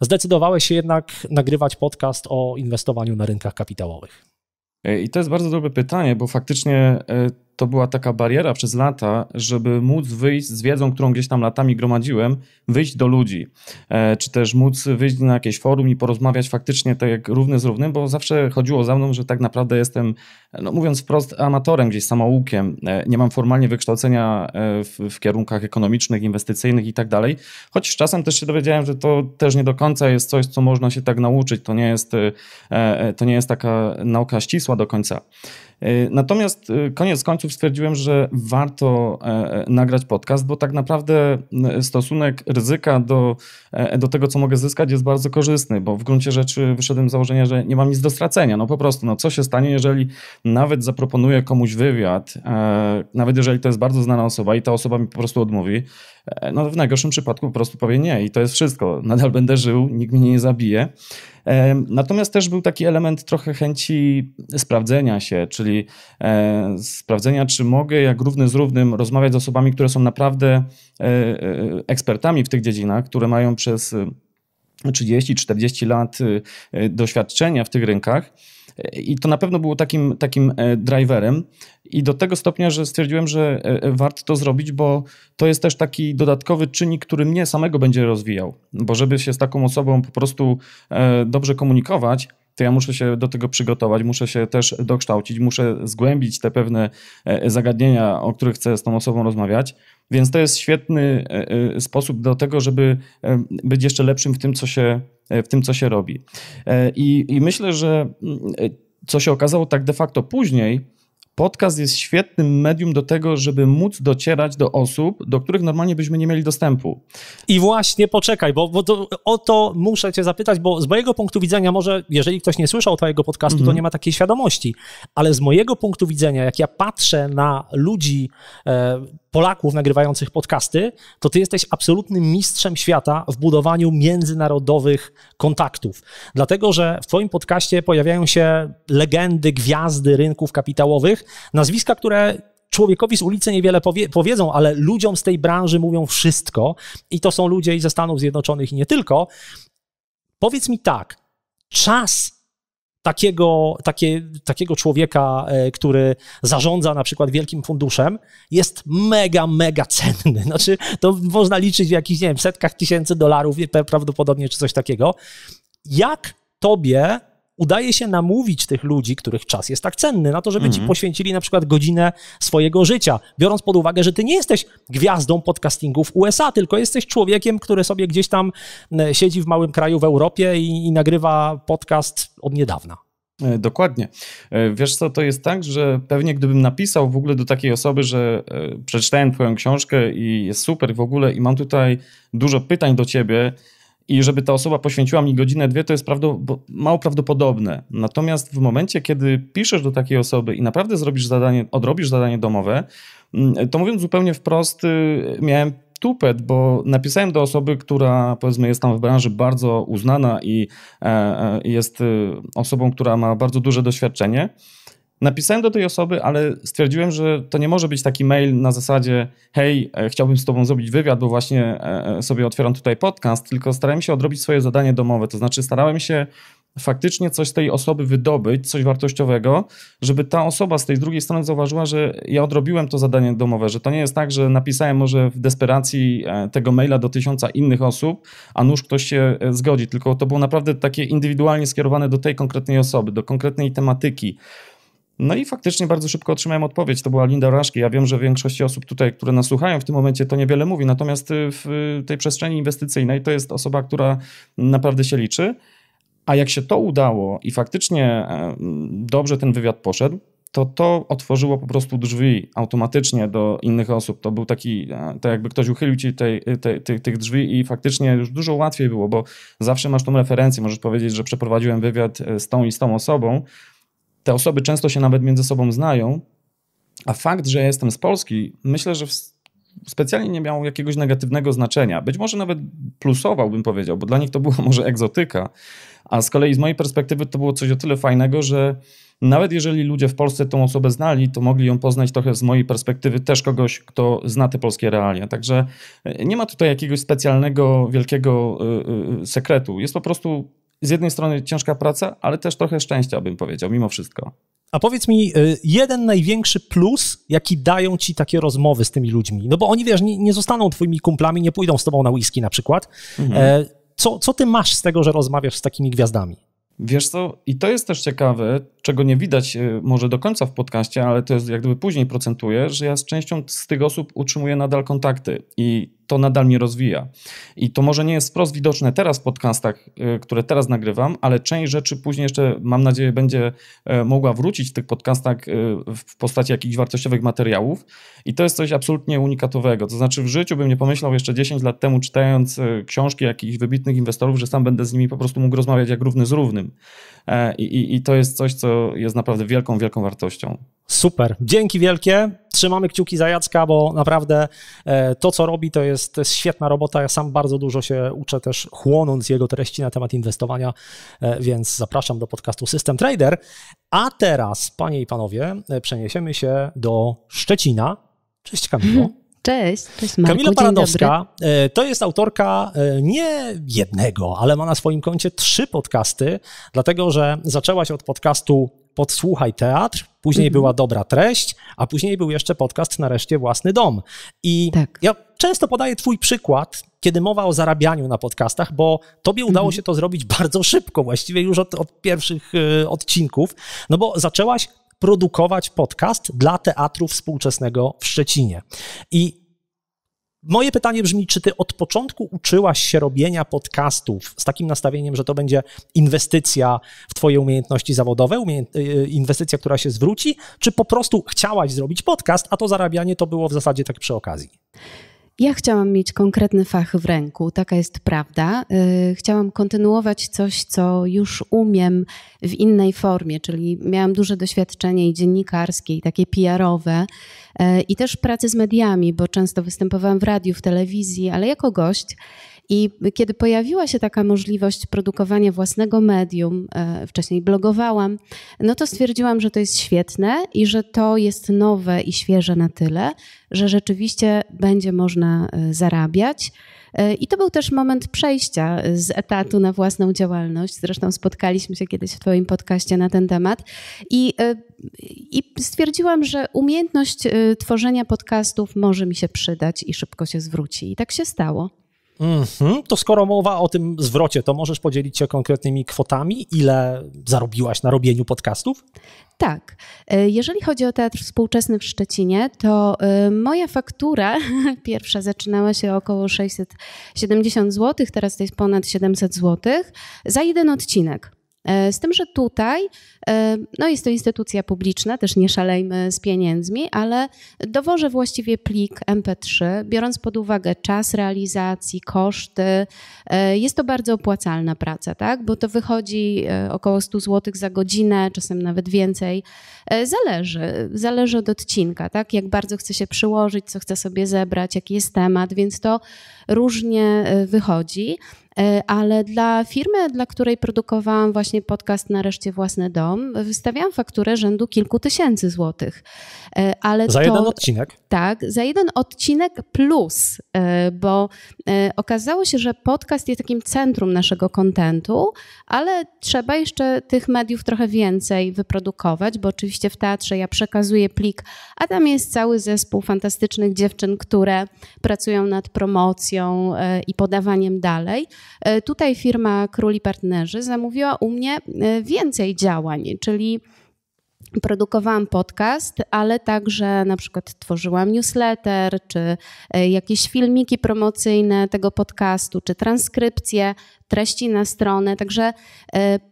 zdecydowałeś się jednak nagrywać podcast o inwestowaniu na rynkach kapitałowych? E, I to jest bardzo dobre pytanie, bo faktycznie e, to była taka bariera przez lata, żeby móc wyjść z wiedzą, którą gdzieś tam latami gromadziłem, wyjść do ludzi, e, czy też móc wyjść na jakieś forum i porozmawiać faktycznie tak jak równy z równym, bo zawsze chodziło za mną, że tak naprawdę jestem, no mówiąc wprost, amatorem, gdzieś samoukiem, e, nie mam formalnie wykształcenia e, w, w kierunkach ekonomicznych, inwestycyjnych i tak dalej, choć z czasem też się dowiedziałem, że to też nie do końca jest coś, co można się tak nauczyć, to nie jest, to nie jest taka nauka ścisła do końca. E, natomiast e, koniec końców stwierdziłem, że warto e, nagrać podcast, bo tak naprawdę stosunek ryzyka do, do tego, co mogę zyskać, jest bardzo korzystny, bo w gruncie rzeczy wyszedłem z założenia, że nie mam nic do stracenia. No po prostu, no co się stanie, jeżeli nawet zaproponuję komuś wywiad, nawet jeżeli to jest bardzo znana osoba i ta osoba mi po prostu odmówi, E, no w najgorszym przypadku po prostu powie nie i to jest wszystko. Nadal będę żył, nikt mnie nie zabije. E, natomiast też był taki element trochę chęci sprawdzenia się, czyli e, sprawdzenia, czy mogę jak równy z równym rozmawiać z osobami, które są naprawdę ekspertami w tych dziedzinach, które mają przez 30-40 lat doświadczenia w tych rynkach. I to na pewno było takim, takim e, driverem. I do tego stopnia, że stwierdziłem, że e, e, warto to zrobić, bo to jest też taki dodatkowy czynnik, który mnie samego będzie rozwijał. Bo żeby się z taką osobą po prostu dobrze komunikować, to ja muszę się do tego przygotować, muszę się też dokształcić, muszę zgłębić te pewne zagadnienia, o których chcę z tą osobą rozmawiać. Więc to jest świetny sposób do tego, żeby być jeszcze lepszym w tym, co się E, w tym, co się robi. E, I, i myślę, że mm, e, co się okazało tak de facto później, Podcast jest świetnym medium do tego, żeby móc docierać do osób, do których normalnie byśmy nie mieli dostępu. I właśnie poczekaj, bo, bo to, o to muszę Cię zapytać, bo z mojego punktu widzenia, może jeżeli ktoś nie słyszał Twojego podcastu, mm-hmm. to mhm. nie ma takiej świadomości, ale z mojego punktu widzenia, jak ja patrzę na ludzi, e, Polaków nagrywających podcasty, to ty jesteś absolutnym mistrzem świata w budowaniu międzynarodowych kontaktów. Dlatego, że w twoim podcaście pojawiają się legendy, gwiazdy rynków kapitałowych, Nazwiska, które człowiekowi z ulicy niewiele powie, powiedzą, ale ludziom z tej branży mówią wszystko i to są ludzie i ze Stanów Zjednoczonych i nie tylko. Powiedz mi tak, czas takiego, takie, takiego człowieka, e, który zarządza na przykład wielkim funduszem, jest mega, mega cenny. [laughs] Znaczy, to można liczyć w jakichś, nie wiem, setkach tysięcy dolarów prawdopodobnie, czy coś takiego. Jak tobie udaje się namówić tych ludzi, których czas jest tak cenny, na to, żeby mm -hmm. ci mhm. poświęcili na przykład godzinę swojego życia, biorąc pod uwagę, że ty nie jesteś gwiazdą podcastingu w USA, tylko jesteś człowiekiem, który sobie gdzieś tam e, siedzi w małym kraju w Europie i, i nagrywa podcast od niedawna. E, dokładnie. E, wiesz co, to jest tak, że pewnie gdybym napisał w ogóle do takiej osoby, że przeczytałem twoją książkę i jest super w ogóle i mam tutaj dużo pytań do ciebie, i żeby ta osoba poświęciła mi godzinę, dwie, to jest mało prawdopodobne. Natomiast w momencie, kiedy piszesz do takiej osoby i naprawdę zrobisz zadanie, odrobisz zadanie domowe, mm, to mówiąc zupełnie wprost, y, miałem tupet, bo napisałem do osoby, która powiedzmy jest tam w branży bardzo uznana i e, e, jest y, osobą, która ma bardzo duże doświadczenie. Napisałem do tej osoby, ale stwierdziłem, że to nie może być taki mail na zasadzie hej, e, chciałbym z tobą zrobić wywiad, bo właśnie e, e, sobie otwieram tutaj podcast, tylko starałem się odrobić swoje zadanie domowe, to znaczy starałem się faktycznie coś z tej osoby wydobyć, coś wartościowego, żeby ta osoba z tej drugiej strony zauważyła, że ja odrobiłem to zadanie domowe, że to nie jest tak, że napisałem może w desperacji tego maila do tysiąca innych osób, a nuż ktoś się zgodzi, tylko to było naprawdę takie indywidualnie skierowane do tej konkretnej osoby, do konkretnej tematyki. No i faktycznie bardzo szybko otrzymałem odpowiedź. To była Linda Raszki. Ja wiem, że większości osób tutaj, które nas słuchają w tym momencie, to niewiele mówi. Natomiast y, w y, tej przestrzeni inwestycyjnej to jest osoba, która naprawdę się liczy. A jak się to udało i faktycznie e, dobrze ten wywiad poszedł, to to otworzyło po prostu drzwi automatycznie do innych osób. To był taki, tak jakby ktoś uchylił ci tej, e, tych drzwi i faktycznie już dużo łatwiej było, bo zawsze masz tą referencję, możesz powiedzieć, że przeprowadziłem wywiad z tą i z tą osobą, te osoby często się nawet między sobą znają, a fakt, że ja jestem z Polski, myślę, że specjalnie nie miał jakiegoś negatywnego znaczenia. Być może nawet plusował, bym powiedział, bo dla nich to była [laughs] może egzotyka. A z kolei z mojej perspektywy to było coś o tyle fajnego, że nawet jeżeli ludzie w Polsce tą osobę znali, to mogli ją poznać trochę z mojej perspektywy też kogoś, kto zna te polskie realia. Także e, nie ma tutaj jakiegoś specjalnego, wielkiego e, e, sekretu. Jest po prostu z jednej strony ciężka praca, ale też trochę szczęścia, bym powiedział, mimo wszystko. A powiedz mi, y, jeden największy plus, jaki dają ci takie rozmowy z tymi ludźmi? No bo oni, wiesz, nie, nie zostaną twoimi kumplami, nie pójdą z tobą na whisky na przykład. Mhm. E, co, co ty masz z tego, że rozmawiasz z takimi gwiazdami? Wiesz co, i to jest też ciekawe, czego nie widać e, może do końca w podcaście, ale to jest jak gdyby później procentuje, że ja z częścią z tych osób utrzymuję nadal kontakty. I to nadal mnie rozwija. I to może nie jest wprost widoczne teraz w podcastach, e, które teraz nagrywam, ale część rzeczy później jeszcze, mam nadzieję, będzie e, mogła wrócić w tych podcastach e, w postaci jakichś wartościowych materiałów. I to jest coś absolutnie unikatowego. To znaczy, w życiu bym nie pomyślał jeszcze 10 lat temu, czytając książki jakichś wybitnych inwestorów, że sam będę z nimi po prostu mógł rozmawiać jak równy z równym. I, i, i to jest coś, co jest naprawdę wielką, wielką wartością. Super. Dzięki wielkie. Trzymamy kciuki za Jacka, bo naprawdę e, to, co robi, to jest, to jest świetna robota. Ja sam bardzo dużo się uczę też chłonąc jego treści na temat inwestowania, e, więc zapraszam do podcastu System Trader. A teraz, panie i panowie, e, przeniesiemy się do Szczecina. Cześć Kamilo. [laughs] Cześć, cześć Marku. Kamila Paradowska to jest autorka nie jednego, ale ma na swoim koncie trzy podcasty, dlatego że zaczęła się od podcastu Podsłuchaj Teatr, później mhm. była Dobra Treść, a później był jeszcze podcast Nareszcie Własny Dom. I tak. ja często podaję twój przykład, kiedy mowa o zarabianiu na podcastach, bo tobie udało mhm. się to zrobić bardzo szybko, właściwie już od, od pierwszych y, odcinków, no bo zaczęłaś produkować podcast dla teatru współczesnego w Szczecinie. I Moje pytanie brzmi, czy ty od początku uczyłaś się robienia podcastów z takim nastawieniem, że to będzie inwestycja w twoje umiejętności zawodowe, umiejęt... Y, y, inwestycja, która się zwróci, czy po prostu chciałaś zrobić podcast, a to zarabianie to było w zasadzie tak przy okazji? Ja chciałam mieć konkretny fach w ręku, taka jest prawda. Y, chciałam kontynuować coś, co już umiem w innej formie, czyli miałam duże doświadczenie i dziennikarskie, i takie PR-owe, y, i też pracy z mediami, bo często występowałam w radiu, w telewizji, ale jako gość. I kiedy pojawiła się taka możliwość produkowania własnego medium, e, wcześniej blogowałam, no to stwierdziłam, że to jest świetne i że to jest nowe i świeże na tyle, że rzeczywiście będzie można e, zarabiać. E, I to był też moment przejścia z etatu na własną działalność. Zresztą spotkaliśmy się kiedyś w Twoim podcaście na ten temat. I, I, stwierdziłam, że umiejętność tworzenia podcastów może mi się przydać i szybko się zwróci. I tak się stało. Mm-hmm. To skoro mowa o tym zwrocie, to możesz podzielić się konkretnymi kwotami, ile zarobiłaś na robieniu podcastów? Tak. E, jeżeli chodzi o Teatr Współczesny w Szczecinie, to e, moja faktura [laughs] pierwsza zaczynała się około 670 zł, teraz to jest ponad 700 zł za jeden odcinek. E, z tym, że tutaj e, no jest to instytucja publiczna, też nie szalejmy z pieniędzmi, ale dowożę właściwie plik MP3, biorąc pod uwagę czas realizacji, koszty. E, jest to bardzo opłacalna praca, tak? bo to wychodzi około 100 zł za godzinę, czasem nawet więcej. Zależy, zależy od odcinka, tak? jak bardzo chce się przyłożyć, co chce sobie zebrać, jaki jest temat, więc to różnie wychodzi. E, ale dla firmy, dla której produkowałam właśnie podcast Nareszcie Własny Dom, wystawiałam fakturę rzędu kilku tysięcy złotych. E, ale za to, jeden odcinek? Tak, za jeden odcinek plus, e, bo okazało się, że podcast jest takim centrum naszego kontentu, ale trzeba jeszcze tych mediów trochę więcej wyprodukować, bo oczywiście w teatrze ja przekazuję plik, a tam jest cały zespół fantastycznych dziewczyn, które pracują nad promocją i podawaniem dalej. E, tutaj firma Króli Partnerzy zamówiła u mnie e, więcej działań, czyli Produkowałam podcast, ale także na przykład tworzyłam newsletter, czy e, jakieś filmiki promocyjne tego podcastu, czy transkrypcje treści na stronę. Także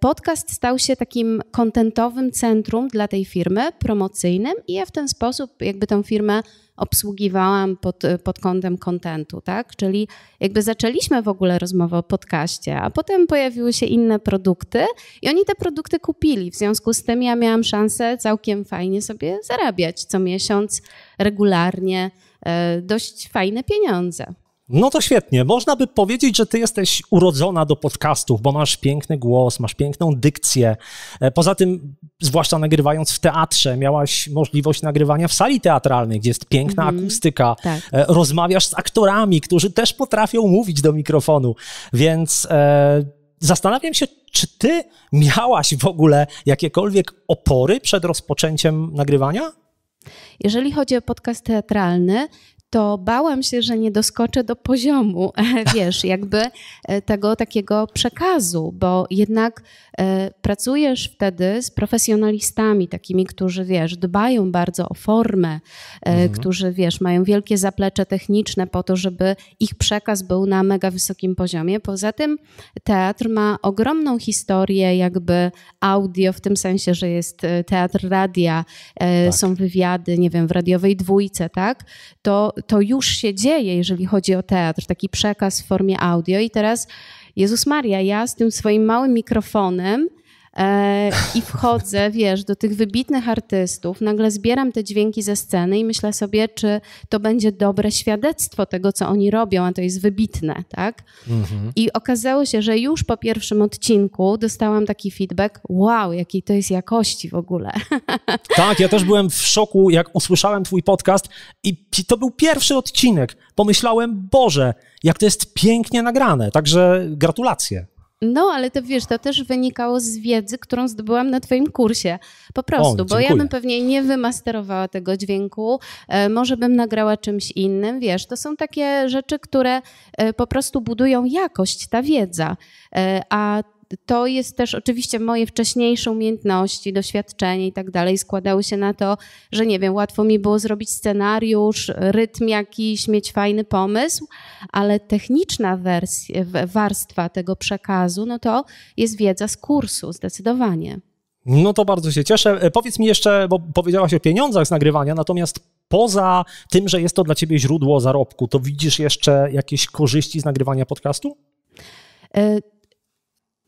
podcast stał się takim kontentowym centrum dla tej firmy, promocyjnym, i ja w ten sposób jakby tą firmę obsługiwałam pod, pod kątem kontentu, tak? Czyli jakby zaczęliśmy w ogóle rozmowę o podcaście, a potem pojawiły się inne produkty i oni te produkty kupili. W związku z tym ja miałam szansę całkiem fajnie sobie zarabiać co miesiąc, regularnie, e, dość fajne pieniądze. No to świetnie. Można by powiedzieć, że ty jesteś urodzona do podcastów, bo masz piękny głos, masz piękną dykcję. E, poza tym, zwłaszcza nagrywając w teatrze, miałaś możliwość nagrywania w sali teatralnej, gdzie jest piękna mm -hmm. akustyka. Tak. E, rozmawiasz z aktorami, którzy też potrafią mówić do mikrofonu. Więc e, zastanawiam się, czy ty miałaś w ogóle jakiekolwiek opory przed rozpoczęciem nagrywania? Jeżeli chodzi o podcast teatralny, to bałam się, że nie doskoczę do poziomu, [laughs] wiesz, jakby e, tego takiego przekazu, bo jednak e, pracujesz wtedy z profesjonalistami, takimi, którzy, wiesz, dbają bardzo o formę, e, mhm. którzy, wiesz, mają wielkie zaplecze techniczne po to, żeby ich przekaz był na mega wysokim poziomie. Poza tym teatr ma ogromną historię jakby audio, w tym sensie, że jest teatr radia, tak. są wywiady, nie wiem, w radiowej dwójce, tak? To to już się dzieje, jeżeli chodzi o teatr, taki przekaz w formie audio. I teraz, Jezus Maria, ja z tym swoim małym mikrofonem E, i wchodzę, wiesz, do tych wybitnych artystów, nagle zbieram te dźwięki ze sceny i myślę sobie, czy to będzie dobre świadectwo tego, co oni robią, a to jest wybitne, tak? Mhm. I okazało się, że już po pierwszym odcinku dostałam taki feedback, wow, jakiej to jest jakości w ogóle. [laughs] Tak, ja też byłem w szoku, jak usłyszałem twój podcast i to był pierwszy odcinek. Pomyślałem, Boże, jak to jest pięknie nagrane, także gratulacje. No, ale to wiesz, to też wynikało z wiedzy, którą zdobyłam na Twoim kursie. Po prostu, o, bo ja bym pewnie nie wymasterowała tego dźwięku, e, może bym nagrała czymś innym. Wiesz, to są takie rzeczy, które e, po prostu budują jakość, ta wiedza. E, a to jest też oczywiście moje wcześniejsze umiejętności, doświadczenie i tak dalej składały się na to, że nie wiem, łatwo mi było zrobić scenariusz, rytm jakiś, mieć fajny pomysł, ale techniczna wersja, warstwa tego przekazu, no to jest wiedza z kursu zdecydowanie. No to bardzo się cieszę. E, powiedz mi jeszcze, bo powiedziałaś o pieniądzach z nagrywania, natomiast poza tym, że jest to dla ciebie źródło zarobku, to widzisz jeszcze jakieś korzyści z nagrywania podcastu? Y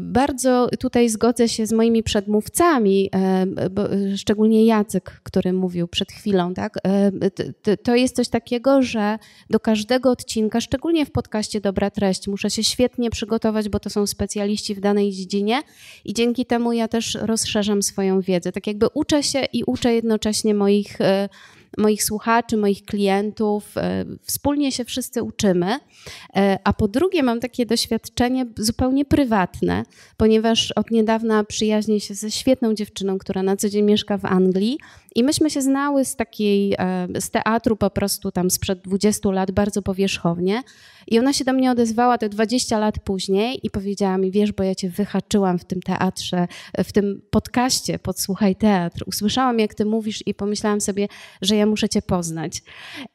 bardzo tutaj zgodzę się z moimi przedmówcami, e, szczególnie Jacek, który mówił przed chwilą. Tak? E, to jest coś takiego, że do każdego odcinka, szczególnie w podcaście Dobra Treść, muszę się świetnie przygotować, bo to są specjaliści w danej dziedzinie i dzięki temu ja też rozszerzam swoją wiedzę. Tak jakby uczę się i uczę jednocześnie moich e, moich słuchaczy, moich klientów. E, wspólnie się wszyscy uczymy. E, a po drugie, mam takie doświadczenie zupełnie prywatne, ponieważ od niedawna przyjaźnię się ze świetną dziewczyną, która na co dzień mieszka w Anglii i myśmy się znały z takiej, e, z teatru po prostu tam sprzed 20 lat bardzo powierzchownie. I ona się do mnie odezwała te 20 lat później i powiedziała mi, wiesz, bo ja cię wyhaczyłam w tym teatrze, w tym podcaście Podsłuchaj Teatr. Usłyszałam, jak ty mówisz i pomyślałam sobie, że ja muszę cię poznać.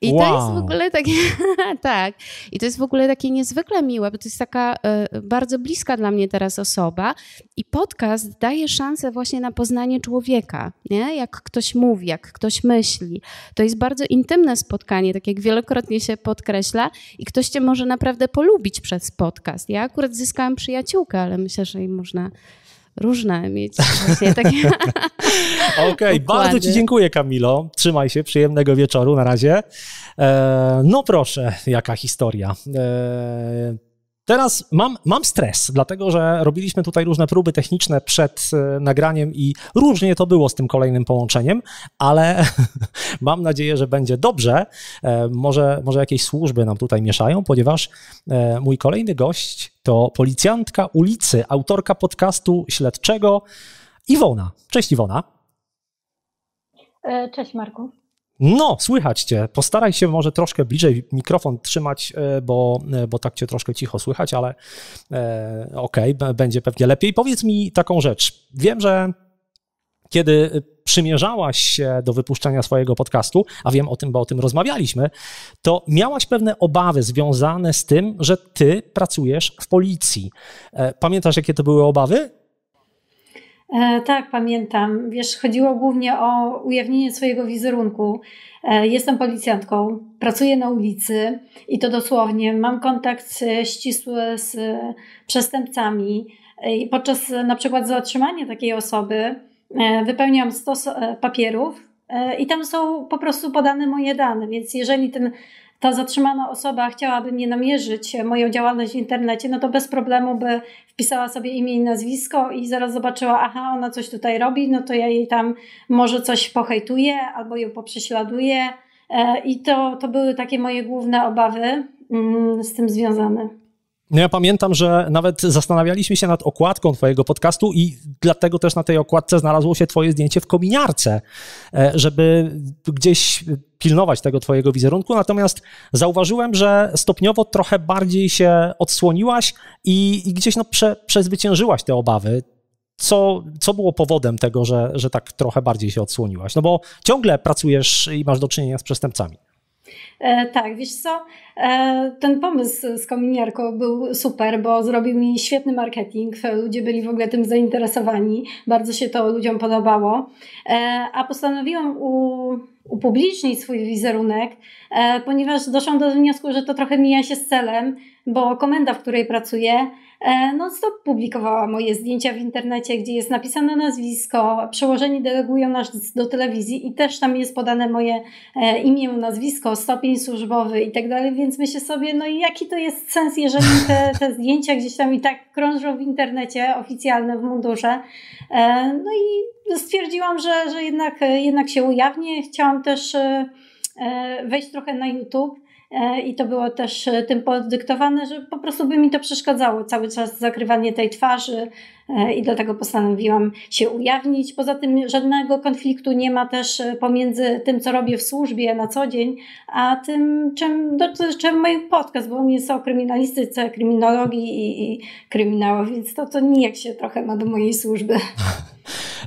I wow. to jest w ogóle takie, [laughs] tak, i to jest w ogóle takie niezwykle miłe, bo to jest taka e, bardzo bliska dla mnie teraz osoba i podcast daje szansę właśnie na poznanie człowieka, nie? Jak ktoś mówi, mówi, jak ktoś myśli. To jest bardzo intymne spotkanie, tak jak wielokrotnie się podkreśla, i ktoś cię może naprawdę polubić przez podcast. Ja akurat zyskałam przyjaciółkę, ale myślę, że jej można różne mieć [laughs] [laughs] Okej, okay, bardzo Ci dziękuję, Kamilo. Trzymaj się, przyjemnego wieczoru na razie. E, no proszę, jaka historia. E, Teraz mam, mam stres, dlatego że robiliśmy tutaj różne próby techniczne przed e, nagraniem i różnie to było z tym kolejnym połączeniem, ale [laughs] mam nadzieję, że będzie dobrze. E, może, może jakieś służby nam tutaj mieszają, ponieważ e, mój kolejny gość to policjantka ulicy, autorka podcastu śledczego Iwona. Cześć Iwona. Cześć Marku. No, słychać cię. Postaraj się może troszkę bliżej mikrofon trzymać, e, bo, e, bo tak cię troszkę cicho słychać, ale e, okej, okay, będzie pewnie lepiej. Powiedz mi taką rzecz. Wiem, że kiedy przymierzałaś się do wypuszczenia swojego podcastu, a wiem o tym, bo o tym rozmawialiśmy, to miałaś pewne obawy związane z tym, że ty pracujesz w policji. E, pamiętasz, jakie to były obawy? E, tak, pamiętam. Wiesz, chodziło głównie o ujawnienie swojego wizerunku. E, jestem policjantką, pracuję na ulicy i to dosłownie. Mam kontakt ścisły z przestępcami. E, I podczas na przykład zatrzymania takiej osoby e, wypełniam 100 e, papierów i tam są po prostu podane moje dane, więc jeżeli ten ta zatrzymana osoba chciałaby mnie namierzyć e, moją działalność w internecie, no to bez problemu by wpisała sobie imię i nazwisko i zaraz zobaczyła, aha, ona coś tutaj robi, no to ja jej tam może coś pohejtuję albo ją poprześladuję. E, I to, to były takie moje główne obawy mm, z tym związane. No ja pamiętam, że nawet zastanawialiśmy się nad okładką twojego podcastu i dlatego też na tej okładce znalazło się twoje zdjęcie w kominiarce, e, żeby gdzieś pilnować tego twojego wizerunku. Natomiast zauważyłem, że stopniowo trochę bardziej się odsłoniłaś i, i gdzieś no prze, przezwyciężyłaś te obawy. Co, co było powodem tego, że, że tak trochę bardziej się odsłoniłaś? No bo ciągle pracujesz i masz do czynienia z przestępcami. E, tak, wiesz co? E, ten pomysł z kominiarką był super, bo zrobił mi świetny marketing. Ludzie byli w ogóle tym zainteresowani. Bardzo się to ludziom podobało. E, a postanowiłam u upublicznić swój wizerunek, e, ponieważ doszłam do wniosku, że to trochę mija się z celem, bo komenda, w której pracuję, E, non-stop publikowała moje zdjęcia w internecie, gdzie jest napisane nazwisko, przełożeni delegują nas do telewizji i też tam jest podane moje e, imię, nazwisko, stopień służbowy i tak dalej, więc myślę sobie, no i jaki to jest sens, jeżeli te, te zdjęcia gdzieś tam i tak krążą w internecie, oficjalne w mundurze. E, no i stwierdziłam, że, że jednak, jednak się ujawnię. Chciałam też wejść trochę na YouTube E, i to było też e, tym podyktowane, że po prostu by mi to przeszkadzało cały czas zakrywanie tej twarzy, E, i dlatego postanowiłam się ujawnić. Poza tym żadnego konfliktu nie ma też e, pomiędzy tym, co robię w służbie na co dzień, a tym, czym dotyczy mój podcast, bo on jest o kryminalistyce, kryminologii i, i kryminałach, więc to, to nijak się trochę ma do mojej służby. [laughs] [laughs]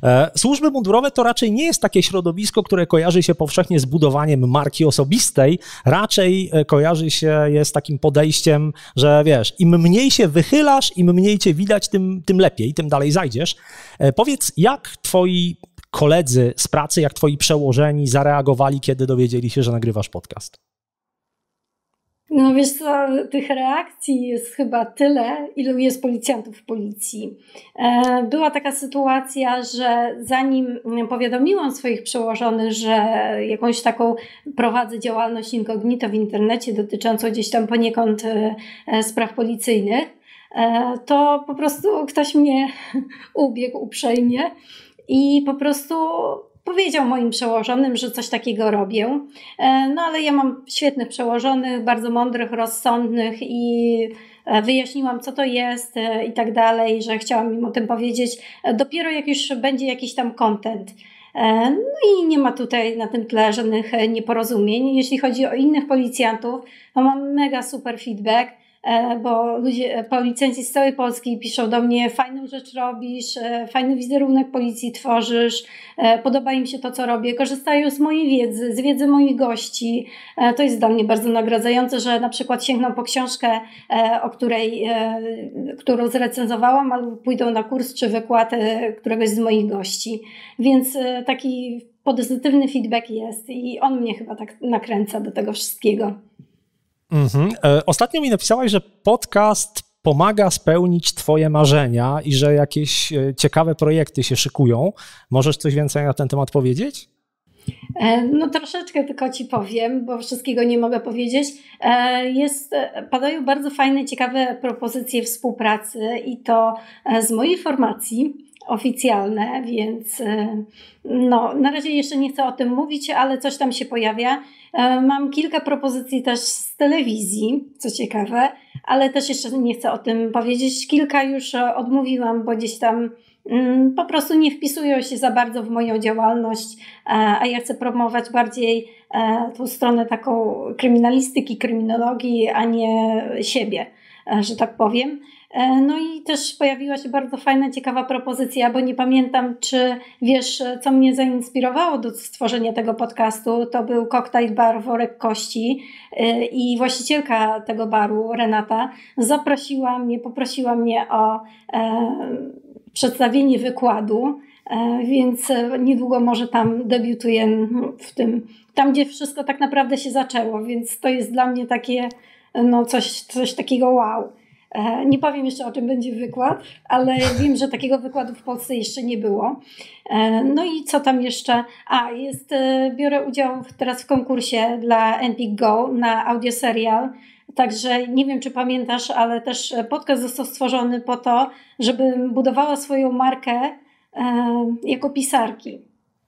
E, służby mundurowe to raczej nie jest takie środowisko, które kojarzy się powszechnie z budowaniem marki osobistej. Raczej kojarzy się je z takim podejściem, że wiesz, im mniej się wychylasz, im mniej cię widać, tym, tym lepiej i tym dalej zajdziesz. E, powiedz, jak twoi koledzy z pracy, jak twoi przełożeni zareagowali, kiedy dowiedzieli się, że nagrywasz podcast? No wiesz co, tych reakcji jest chyba tyle, ilu jest policjantów w policji. E, była taka sytuacja, że zanim powiadomiłam swoich przełożonych, że jakąś taką prowadzę działalność incognito w internecie dotyczącą gdzieś tam poniekąd e, spraw policyjnych, E, to po prostu ktoś mnie [laughs] ubiegł uprzejmie i po prostu powiedział moim przełożonym, że coś takiego robię. E, no ale ja mam świetnych przełożonych, bardzo mądrych, rozsądnych i e, wyjaśniłam, co to jest i tak dalej, że chciałam im o tym powiedzieć. Dopiero jak już będzie jakiś tam content. No i nie ma tutaj na tym tle żadnych nieporozumień. Jeśli chodzi o innych policjantów, to mam mega super feedback E, bo ludzie, e, policjanci z całej Polski piszą do mnie, fajną rzecz robisz, e, fajny wizerunek policji tworzysz, podoba im się to, co robię, korzystają z mojej wiedzy, z wiedzy moich gości. To jest dla mnie bardzo nagradzające, że na przykład sięgną po książkę, o której, którą zrecenzowałam, albo pójdą na kurs czy wykład któregoś z moich gości. Więc taki pozytywny feedback jest i on mnie chyba tak nakręca do tego wszystkiego. Mhm. E, ostatnio mi napisałaś, że podcast pomaga spełnić Twoje marzenia i że jakieś e, ciekawe projekty się szykują. Możesz coś więcej na ten temat powiedzieć? E, no troszeczkę tylko Ci powiem, bo wszystkiego nie mogę powiedzieć. Jest, padają bardzo fajne, ciekawe propozycje współpracy i to z mojej formacji, oficjalne, więc y, no, na razie jeszcze nie chcę o tym mówić, ale coś tam się pojawia. E, mam kilka propozycji też z telewizji, co ciekawe, ale też jeszcze nie chcę o tym powiedzieć. Kilka już e, odmówiłam, bo gdzieś tam mm, po prostu nie wpisują się za bardzo w moją działalność, e, a ja chcę promować bardziej tą stronę taką kryminalistyki, kryminologii, a nie siebie, że tak powiem. E, no i też pojawiła się bardzo fajna, ciekawa propozycja, bo nie pamiętam, czy wiesz, co mnie zainspirowało do stworzenia tego podcastu. To był koktajl bar Worek Kości e, i właścicielka tego baru, Renata, zaprosiła mnie, poprosiła mnie o e, przedstawienie wykładu e, więc niedługo może tam debiutuję w tym, tam gdzie wszystko tak naprawdę się zaczęło, więc to jest dla mnie takie, no coś, coś takiego wow. E, nie powiem jeszcze o czym będzie wykład, ale wiem, że takiego wykładu w Polsce jeszcze nie było. E, no i co tam jeszcze? A, jest, e, biorę udział teraz w konkursie dla NPGO Go na audioserial. Także nie wiem, czy pamiętasz, ale też podcast został stworzony po to, żebym budowała swoją markę jako pisarki.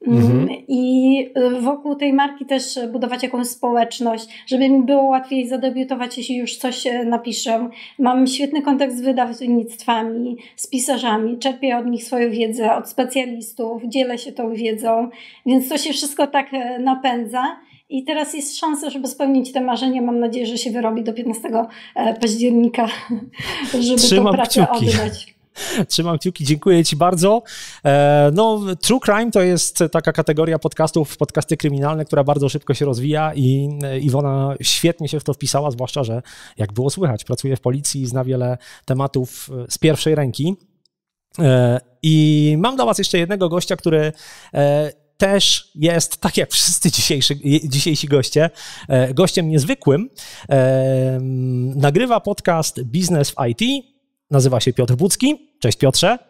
Mm-hmm. Mhm. I y, wokół tej marki też budować jakąś społeczność, żeby mi było łatwiej zadebiutować, jeśli już coś e, napiszę. Mam świetny kontakt z wydawnictwami, z pisarzami, czerpię od nich swoją wiedzę, od specjalistów, dzielę się tą wiedzą, więc to się wszystko tak e, napędza. I teraz jest szansa, żeby spełnić te marzenie. Mam nadzieję, że się wyrobi do 15 e, października, [laughs] żeby Trzymam tę pracę kciuki. oddać. [laughs] Trzymam kciuki, dziękuję Ci bardzo. E, no, True Crime to jest taka kategoria podcastów, podcasty kryminalne, która bardzo szybko się rozwija i e, Iwona świetnie się w to wpisała, zwłaszcza, że jak było słychać, pracuje w policji, zna wiele tematów e, z pierwszej ręki. I mam dla Was jeszcze jednego gościa, który też jest, tak jak wszyscy dzisiejszy, dzisiejsi goście, gościem niezwykłym. Nagrywa podcast Biznes w IT Nazywa się Piotr Bucki. Cześć Piotrze.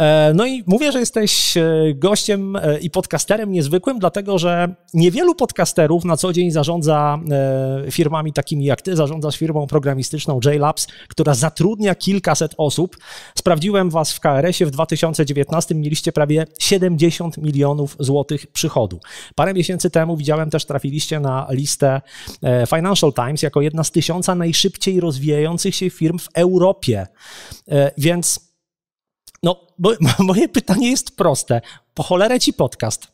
E, no i mówię, że jesteś e, gościem e, i podcasterem niezwykłym, dlatego że niewielu podcasterów na co dzień zarządza firmami takimi jak ty, zarządzasz firmą programistyczną JLabs, która zatrudnia kilkaset osób. Sprawdziłem was w KRS-ie w 2019, mieliście prawie 70 milionów złotych przychodu. Parę miesięcy temu widziałem też, trafiliście na listę Financial Times jako jedna z tysiąca najszybciej rozwijających się firm w Europie. Więc no, [laughs] bo, moje pytanie jest proste. Po cholerę ci podcast?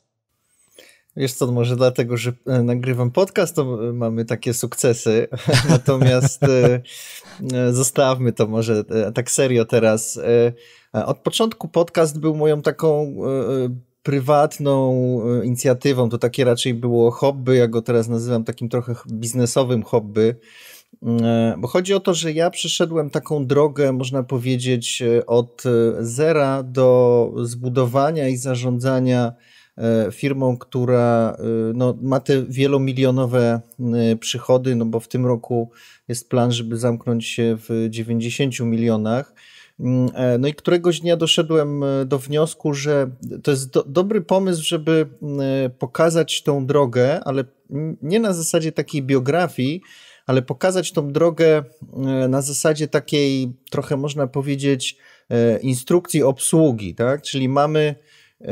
Wiesz co, może dlatego, że e, nagrywam podcast, to e, mamy takie sukcesy. [laughs] Natomiast e, zostawmy to może tak serio teraz. Od początku podcast był moją taką prywatną inicjatywą. To takie raczej było hobby, ja go teraz nazywam takim trochę biznesowym hobby E, bo chodzi o to, że ja przeszedłem taką drogę, można powiedzieć, e, od e, zera do zbudowania i zarządzania firmą, która no, ma te wielomilionowe przychody, no bo w tym roku jest plan, żeby zamknąć się w 90 milionach. Mm, no i któregoś dnia doszedłem do wniosku, że to jest do, dobry pomysł, żeby mm, pokazać tą drogę, ale nie na zasadzie takiej biografii, ale pokazać tą drogę e, na zasadzie takiej, trochę można powiedzieć, e, instrukcji obsługi, tak? Czyli mamy e,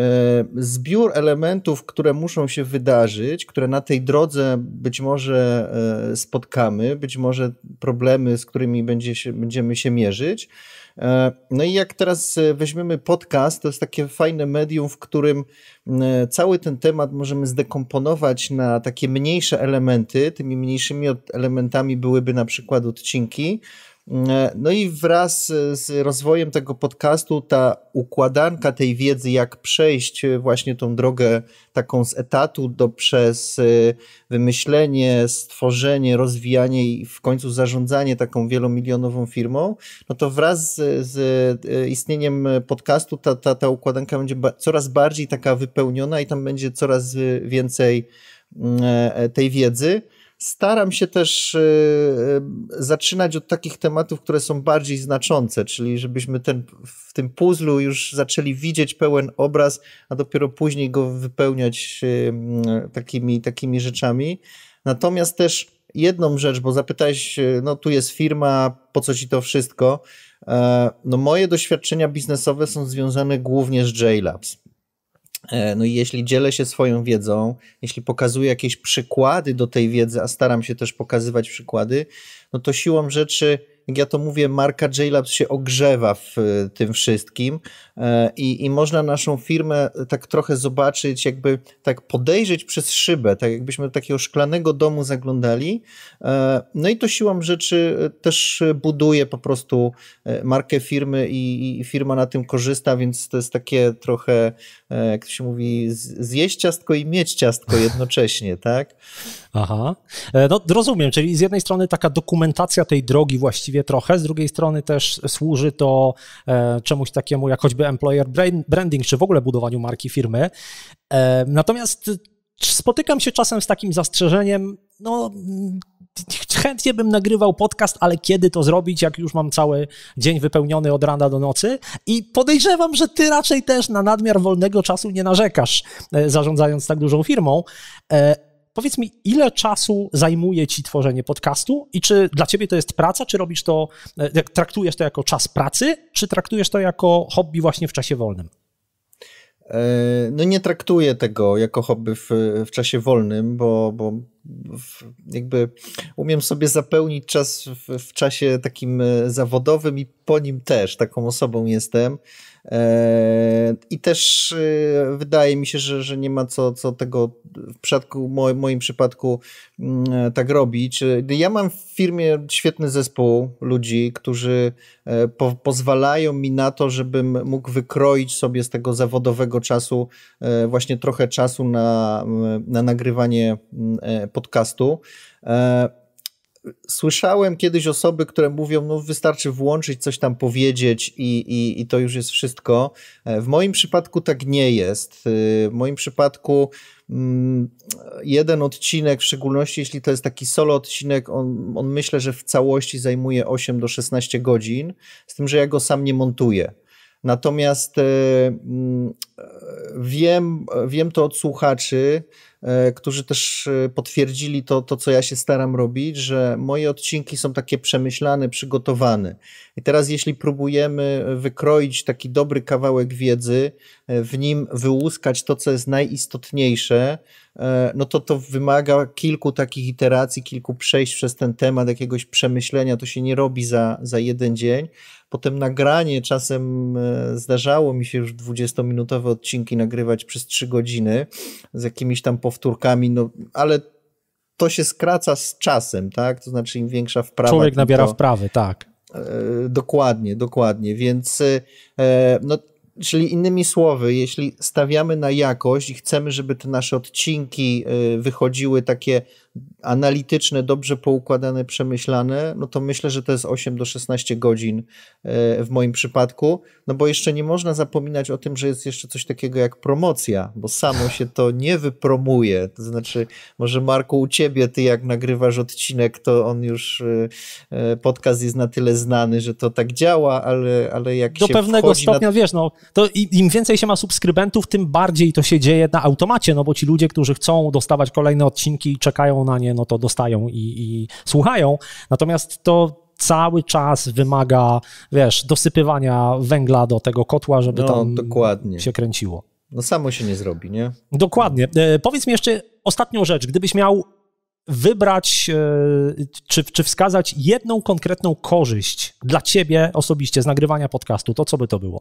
zbiór elementów, które muszą się wydarzyć, które na tej drodze być może spotkamy, być może problemy, z którymi będzie się, będziemy się mierzyć E, no i jak teraz e, weźmiemy podcast, to jest takie fajne medium, w którym e, cały ten temat możemy zdekomponować na takie mniejsze elementy. Tymi mniejszymi elementami byłyby na przykład odcinki, E, no i wraz z rozwojem tego podcastu ta układanka tej wiedzy, jak przejść e, właśnie tą drogę taką z etatu do przez e, wymyślenie, stworzenie, rozwijanie i w końcu zarządzanie taką wielomilionową firmą, no to wraz z, z istnieniem podcastu ta, ta, ta układanka będzie coraz bardziej taka wypełniona i tam będzie coraz więcej mm, tej wiedzy. Staram się też e, e, zaczynać od takich tematów, które są bardziej znaczące, czyli żebyśmy ten, w tym puzzlu już zaczęli widzieć pełen obraz, a dopiero później go wypełniać e, takimi, takimi rzeczami. Natomiast też jedną rzecz, bo zapytałeś, no tu jest firma, po co ci to wszystko? No moje doświadczenia biznesowe są związane głównie z JLabs E, no i jeśli dzielę się swoją wiedzą, jeśli pokazuję jakieś przykłady do tej wiedzy, a staram się też pokazywać przykłady, no to siłą rzeczy jak ja to mówię, marka JLabs się ogrzewa w y, tym wszystkim e, i, i można naszą firmę tak trochę zobaczyć, jakby tak podejrzeć przez szybę, tak jakbyśmy do takiego szklanego domu zaglądali. E, no i to siłą rzeczy e, też buduje po prostu markę firmy i, i firma na tym korzysta, więc to jest takie trochę, jak to się mówi, zjeść ciastko i mieć ciastko jednocześnie, tak? Aha. No rozumiem, czyli z jednej strony taka dokumentacja tej drogi właściwie trochę, z drugiej strony też służy to e, czemuś takiemu jak choćby employer branding, czy w ogóle budowaniu marki firmy. E, natomiast spotykam się czasem z takim zastrzeżeniem, no chętnie bym nagrywał podcast, ale kiedy to zrobić, jak już mam cały dzień wypełniony od rana do nocy? I podejrzewam, że ty raczej też na nadmiar wolnego czasu nie narzekasz, e, zarządzając tak dużą firmą. Powiedz mi, ile czasu zajmuje ci tworzenie podcastu i czy dla ciebie to jest praca, czy robisz to, e, traktujesz to jako czas pracy, czy traktujesz to jako hobby właśnie w czasie wolnym? E, no nie traktuję tego jako hobby w, w czasie wolnym, bo, bo jakby umiem sobie zapełnić czas w, w, czasie takim e, zawodowym i po nim też taką osobą jestem. E, I też e, wydaje mi się, że, że nie ma co, co tego w przypadku, moim, moim przypadku mm, tak robić. Ja mam w firmie świetny zespół ludzi, którzy po, pozwalają mi na to, żebym mógł wykroić sobie z tego zawodowego czasu właśnie trochę czasu na, na nagrywanie podcastu. E, słyszałem kiedyś osoby, które mówią, no wystarczy włączyć, coś tam powiedzieć i, i, i to już jest wszystko. E, w moim przypadku tak nie jest. E, w moim przypadku mm, jeden odcinek, w szczególności jeśli to jest taki solo odcinek, on, on myślę, że w całości zajmuje 8 do 16 godzin, z tym, że ja go sam nie montuję. Natomiast e, mm, e, wiem, wiem to od słuchaczy, e, którzy też potwierdzili to, to, co ja się staram robić, że moje odcinki są takie przemyślane, przygotowane. I teraz, jeśli próbujemy wykroić taki dobry kawałek wiedzy, w nim wyłuskać to, co jest najistotniejsze, E, no to to wymaga kilku takich iteracji, kilku przejść przez ten temat, jakiegoś przemyślenia. To się nie robi za, za jeden dzień. Potem nagranie czasem e, zdarzało mi się już 20-minutowe odcinki nagrywać przez 3 godziny z jakimiś tam powtórkami, no ale to się skraca z czasem, tak? To znaczy im większa wprawa. Człowiek nabiera to... wprawy, tak. E, dokładnie, dokładnie, więc no, Czyli innymi słowy, jeśli stawiamy na jakość i chcemy, żeby te nasze odcinki y, wychodziły takie analityczne, dobrze poukładane, przemyślane, no to myślę, że to jest 8 do 16 godzin e, w moim przypadku, no bo jeszcze nie można zapominać o tym, że jest jeszcze coś takiego jak promocja, bo samo się to nie wypromuje, to znaczy może Marku u ciebie, ty jak nagrywasz odcinek, to on już e, e, podcast jest na tyle znany, że to tak działa, ale, ale jak do się Do pewnego stopnia, na... wiesz, no to im więcej się ma subskrybentów, tym bardziej to się dzieje na automacie, no bo ci ludzie, którzy chcą dostawać kolejne odcinki i czekają no to dostają i, i słuchają. Natomiast to cały czas wymaga, wiesz, dosypywania węgla do tego kotła, żeby no, tam dokładnie. się kręciło. No samo się nie zrobi, nie? Dokładnie. E, powiedz mi jeszcze ostatnią rzecz. Gdybyś miał wybrać, e, czy, czy wskazać jedną konkretną korzyść dla ciebie osobiście z nagrywania podcastu, to co by to było?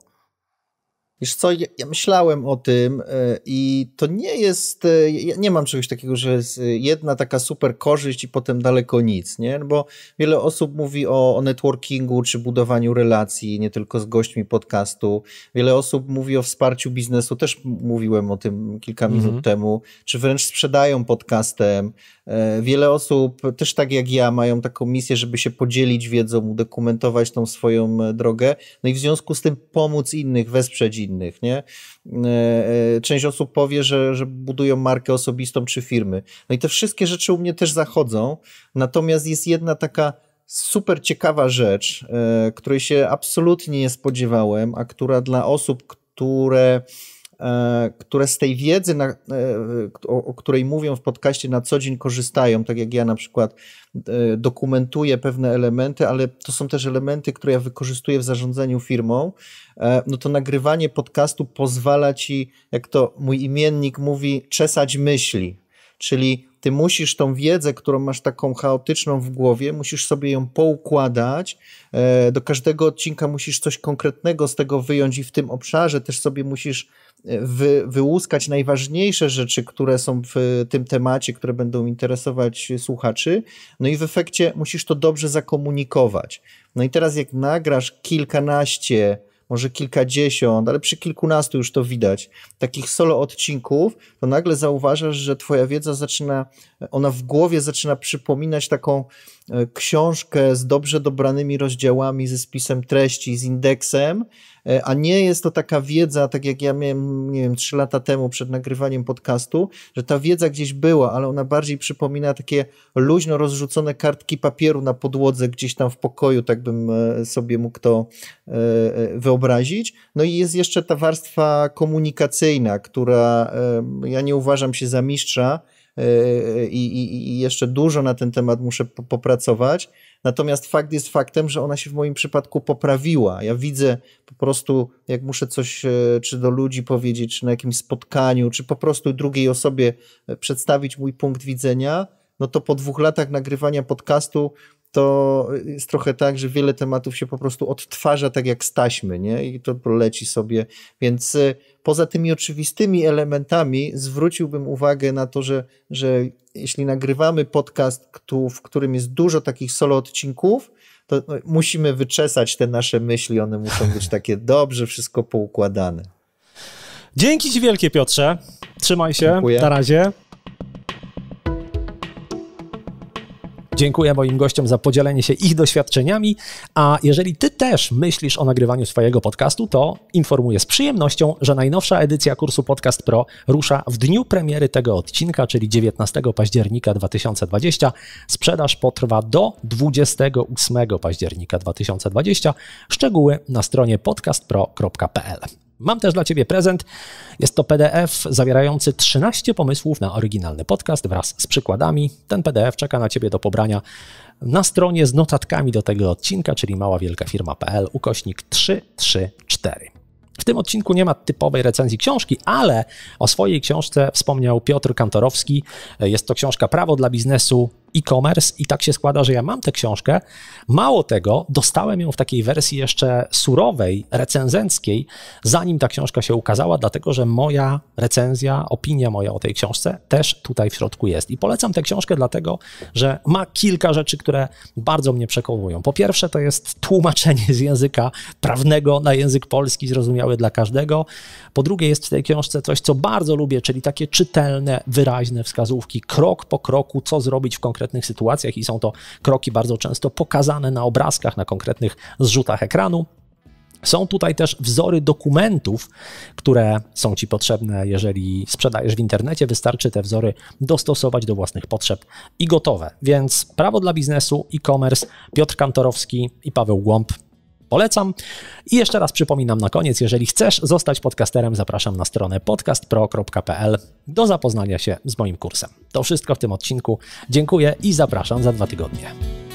Wiesz co, ja, ja myślałem o tym e, i to nie jest, e, ja nie mam czegoś takiego, że jest e, jedna taka super korzyść i potem daleko nic, nie? No bo wiele osób mówi o, o networkingu czy budowaniu relacji, nie tylko z gośćmi podcastu. Wiele osób mówi o wsparciu biznesu, też mówiłem o tym kilka mhm. minut temu, czy wręcz sprzedają podcastem. E, wiele osób, też tak jak ja, mają taką misję, żeby się podzielić wiedzą, udokumentować tą swoją e, drogę, no i w związku z tym pomóc innych, wesprzeć innych, nie? E, część osób powie, że, że budują markę osobistą czy firmy. No i te wszystkie rzeczy u mnie też zachodzą, natomiast jest jedna taka super ciekawa rzecz, której się absolutnie nie spodziewałem, a która dla osób, które E, które z tej wiedzy, na, e, o, o, której mówią w podcaście, na co dzień korzystają, tak jak ja na przykład e, dokumentuję pewne elementy, ale to są też elementy, które ja wykorzystuję w zarządzaniu firmą, no to nagrywanie podcastu pozwala ci, jak to mój imiennik mówi, czesać myśli, Czyli ty musisz tą wiedzę, którą masz taką chaotyczną w głowie, musisz sobie ją poukładać. E, do każdego odcinka musisz coś konkretnego z tego wyjąć i w tym obszarze też sobie musisz e, wy, wyłuskać najważniejsze rzeczy, które są w tym temacie, które będą interesować słuchaczy. No i w efekcie musisz to dobrze zakomunikować. No i teraz, jak nagrasz kilkanaście może kilkadziesiąt, ale przy kilkunastu już to widać, takich solo odcinków, to nagle zauważasz, że twoja wiedza zaczyna, ona w głowie zaczyna przypominać taką E, książkę z dobrze dobranymi rozdziałami, ze spisem treści, z indeksem, e, a nie jest to taka wiedza, tak jak ja miałem, nie wiem, trzy lata temu przed nagrywaniem podcastu, że ta wiedza gdzieś była, ale ona bardziej przypomina takie luźno rozrzucone kartki papieru na podłodze gdzieś tam w pokoju, tak bym e, sobie mógł to wyobrazić. No i jest jeszcze ta warstwa komunikacyjna, która ja nie uważam się za mistrza, Y, y, i, i, i jeszcze dużo na ten temat muszę popracować. Natomiast fakt jest faktem, że ona się w moim przypadku poprawiła. Ja widzę po prostu, jak muszę coś e, czy do ludzi powiedzieć, czy na jakimś spotkaniu, czy po prostu drugiej osobie e, przedstawić mój punkt widzenia, no to po dwóch latach nagrywania podcastu to jest trochę tak, że wiele tematów się po prostu odtwarza tak jak staśmy, nie? I to leci sobie. Więc y, poza tymi oczywistymi elementami zwróciłbym uwagę na to, że, że jeśli nagrywamy podcast, w którym jest dużo takich solo odcinków, to no, musimy wyczesać te nasze myśli, one muszą być takie dobrze, wszystko poukładane. Dzięki Ci wielkie, Piotrze. Trzymaj się. Dziękuję. Na razie. Dziękuję moim gościom za podzielenie się ich doświadczeniami, a jeżeli ty też myślisz o nagrywaniu swojego podcastu, to informuję z przyjemnością, że najnowsza edycja kursu Podcast Pro rusza w dniu premiery tego odcinka, czyli 19 października 2020. Sprzedaż potrwa do 28 października 2020. Szczegóły na stronie podcastpro.pl. Mam też dla Ciebie prezent. Jest to PDF zawierający 13 pomysłów na oryginalny podcast wraz z przykładami. Ten PDF czeka na Ciebie do pobrania na stronie z notatkami do tego odcinka, czyli maławielkafirma.pl ukośnik 334. W tym odcinku nie ma typowej recenzji książki, ale o swojej książce wspomniał Piotr Kantorowski. Jest to książka Prawo dla biznesu e-commerce i tak się składa, że ja mam tę książkę. Mało tego, dostałem ją w takiej wersji jeszcze surowej, recenzenckiej, zanim ta książka się ukazała, dlatego że moja recenzja, opinia moja o tej książce też tutaj w środku jest. I polecam tę książkę dlatego, że ma kilka rzeczy, które bardzo mnie przekonują. Po pierwsze, to jest tłumaczenie z języka prawnego na język polski, zrozumiały dla każdego. Po drugie, jest w tej książce coś, co bardzo lubię, czyli takie czytelne, wyraźne wskazówki, krok po kroku, co zrobić w konkretnym konkretnych sytuacjach i są to kroki bardzo często pokazane na obrazkach, na konkretnych zrzutach ekranu. Są tutaj też wzory dokumentów, które są Ci potrzebne, jeżeli sprzedajesz w internecie. Wystarczy te wzory dostosować do własnych potrzeb i gotowe. Więc prawo dla biznesu, e-commerce, Piotr Kantorowski i Paweł Głąb. Polecam. I jeszcze raz przypominam na koniec, jeżeli chcesz zostać podcasterem, zapraszam na stronę podcastpro.pl do zapoznania się z moim kursem. To wszystko w tym odcinku. Dziękuję i zapraszam za dwa tygodnie.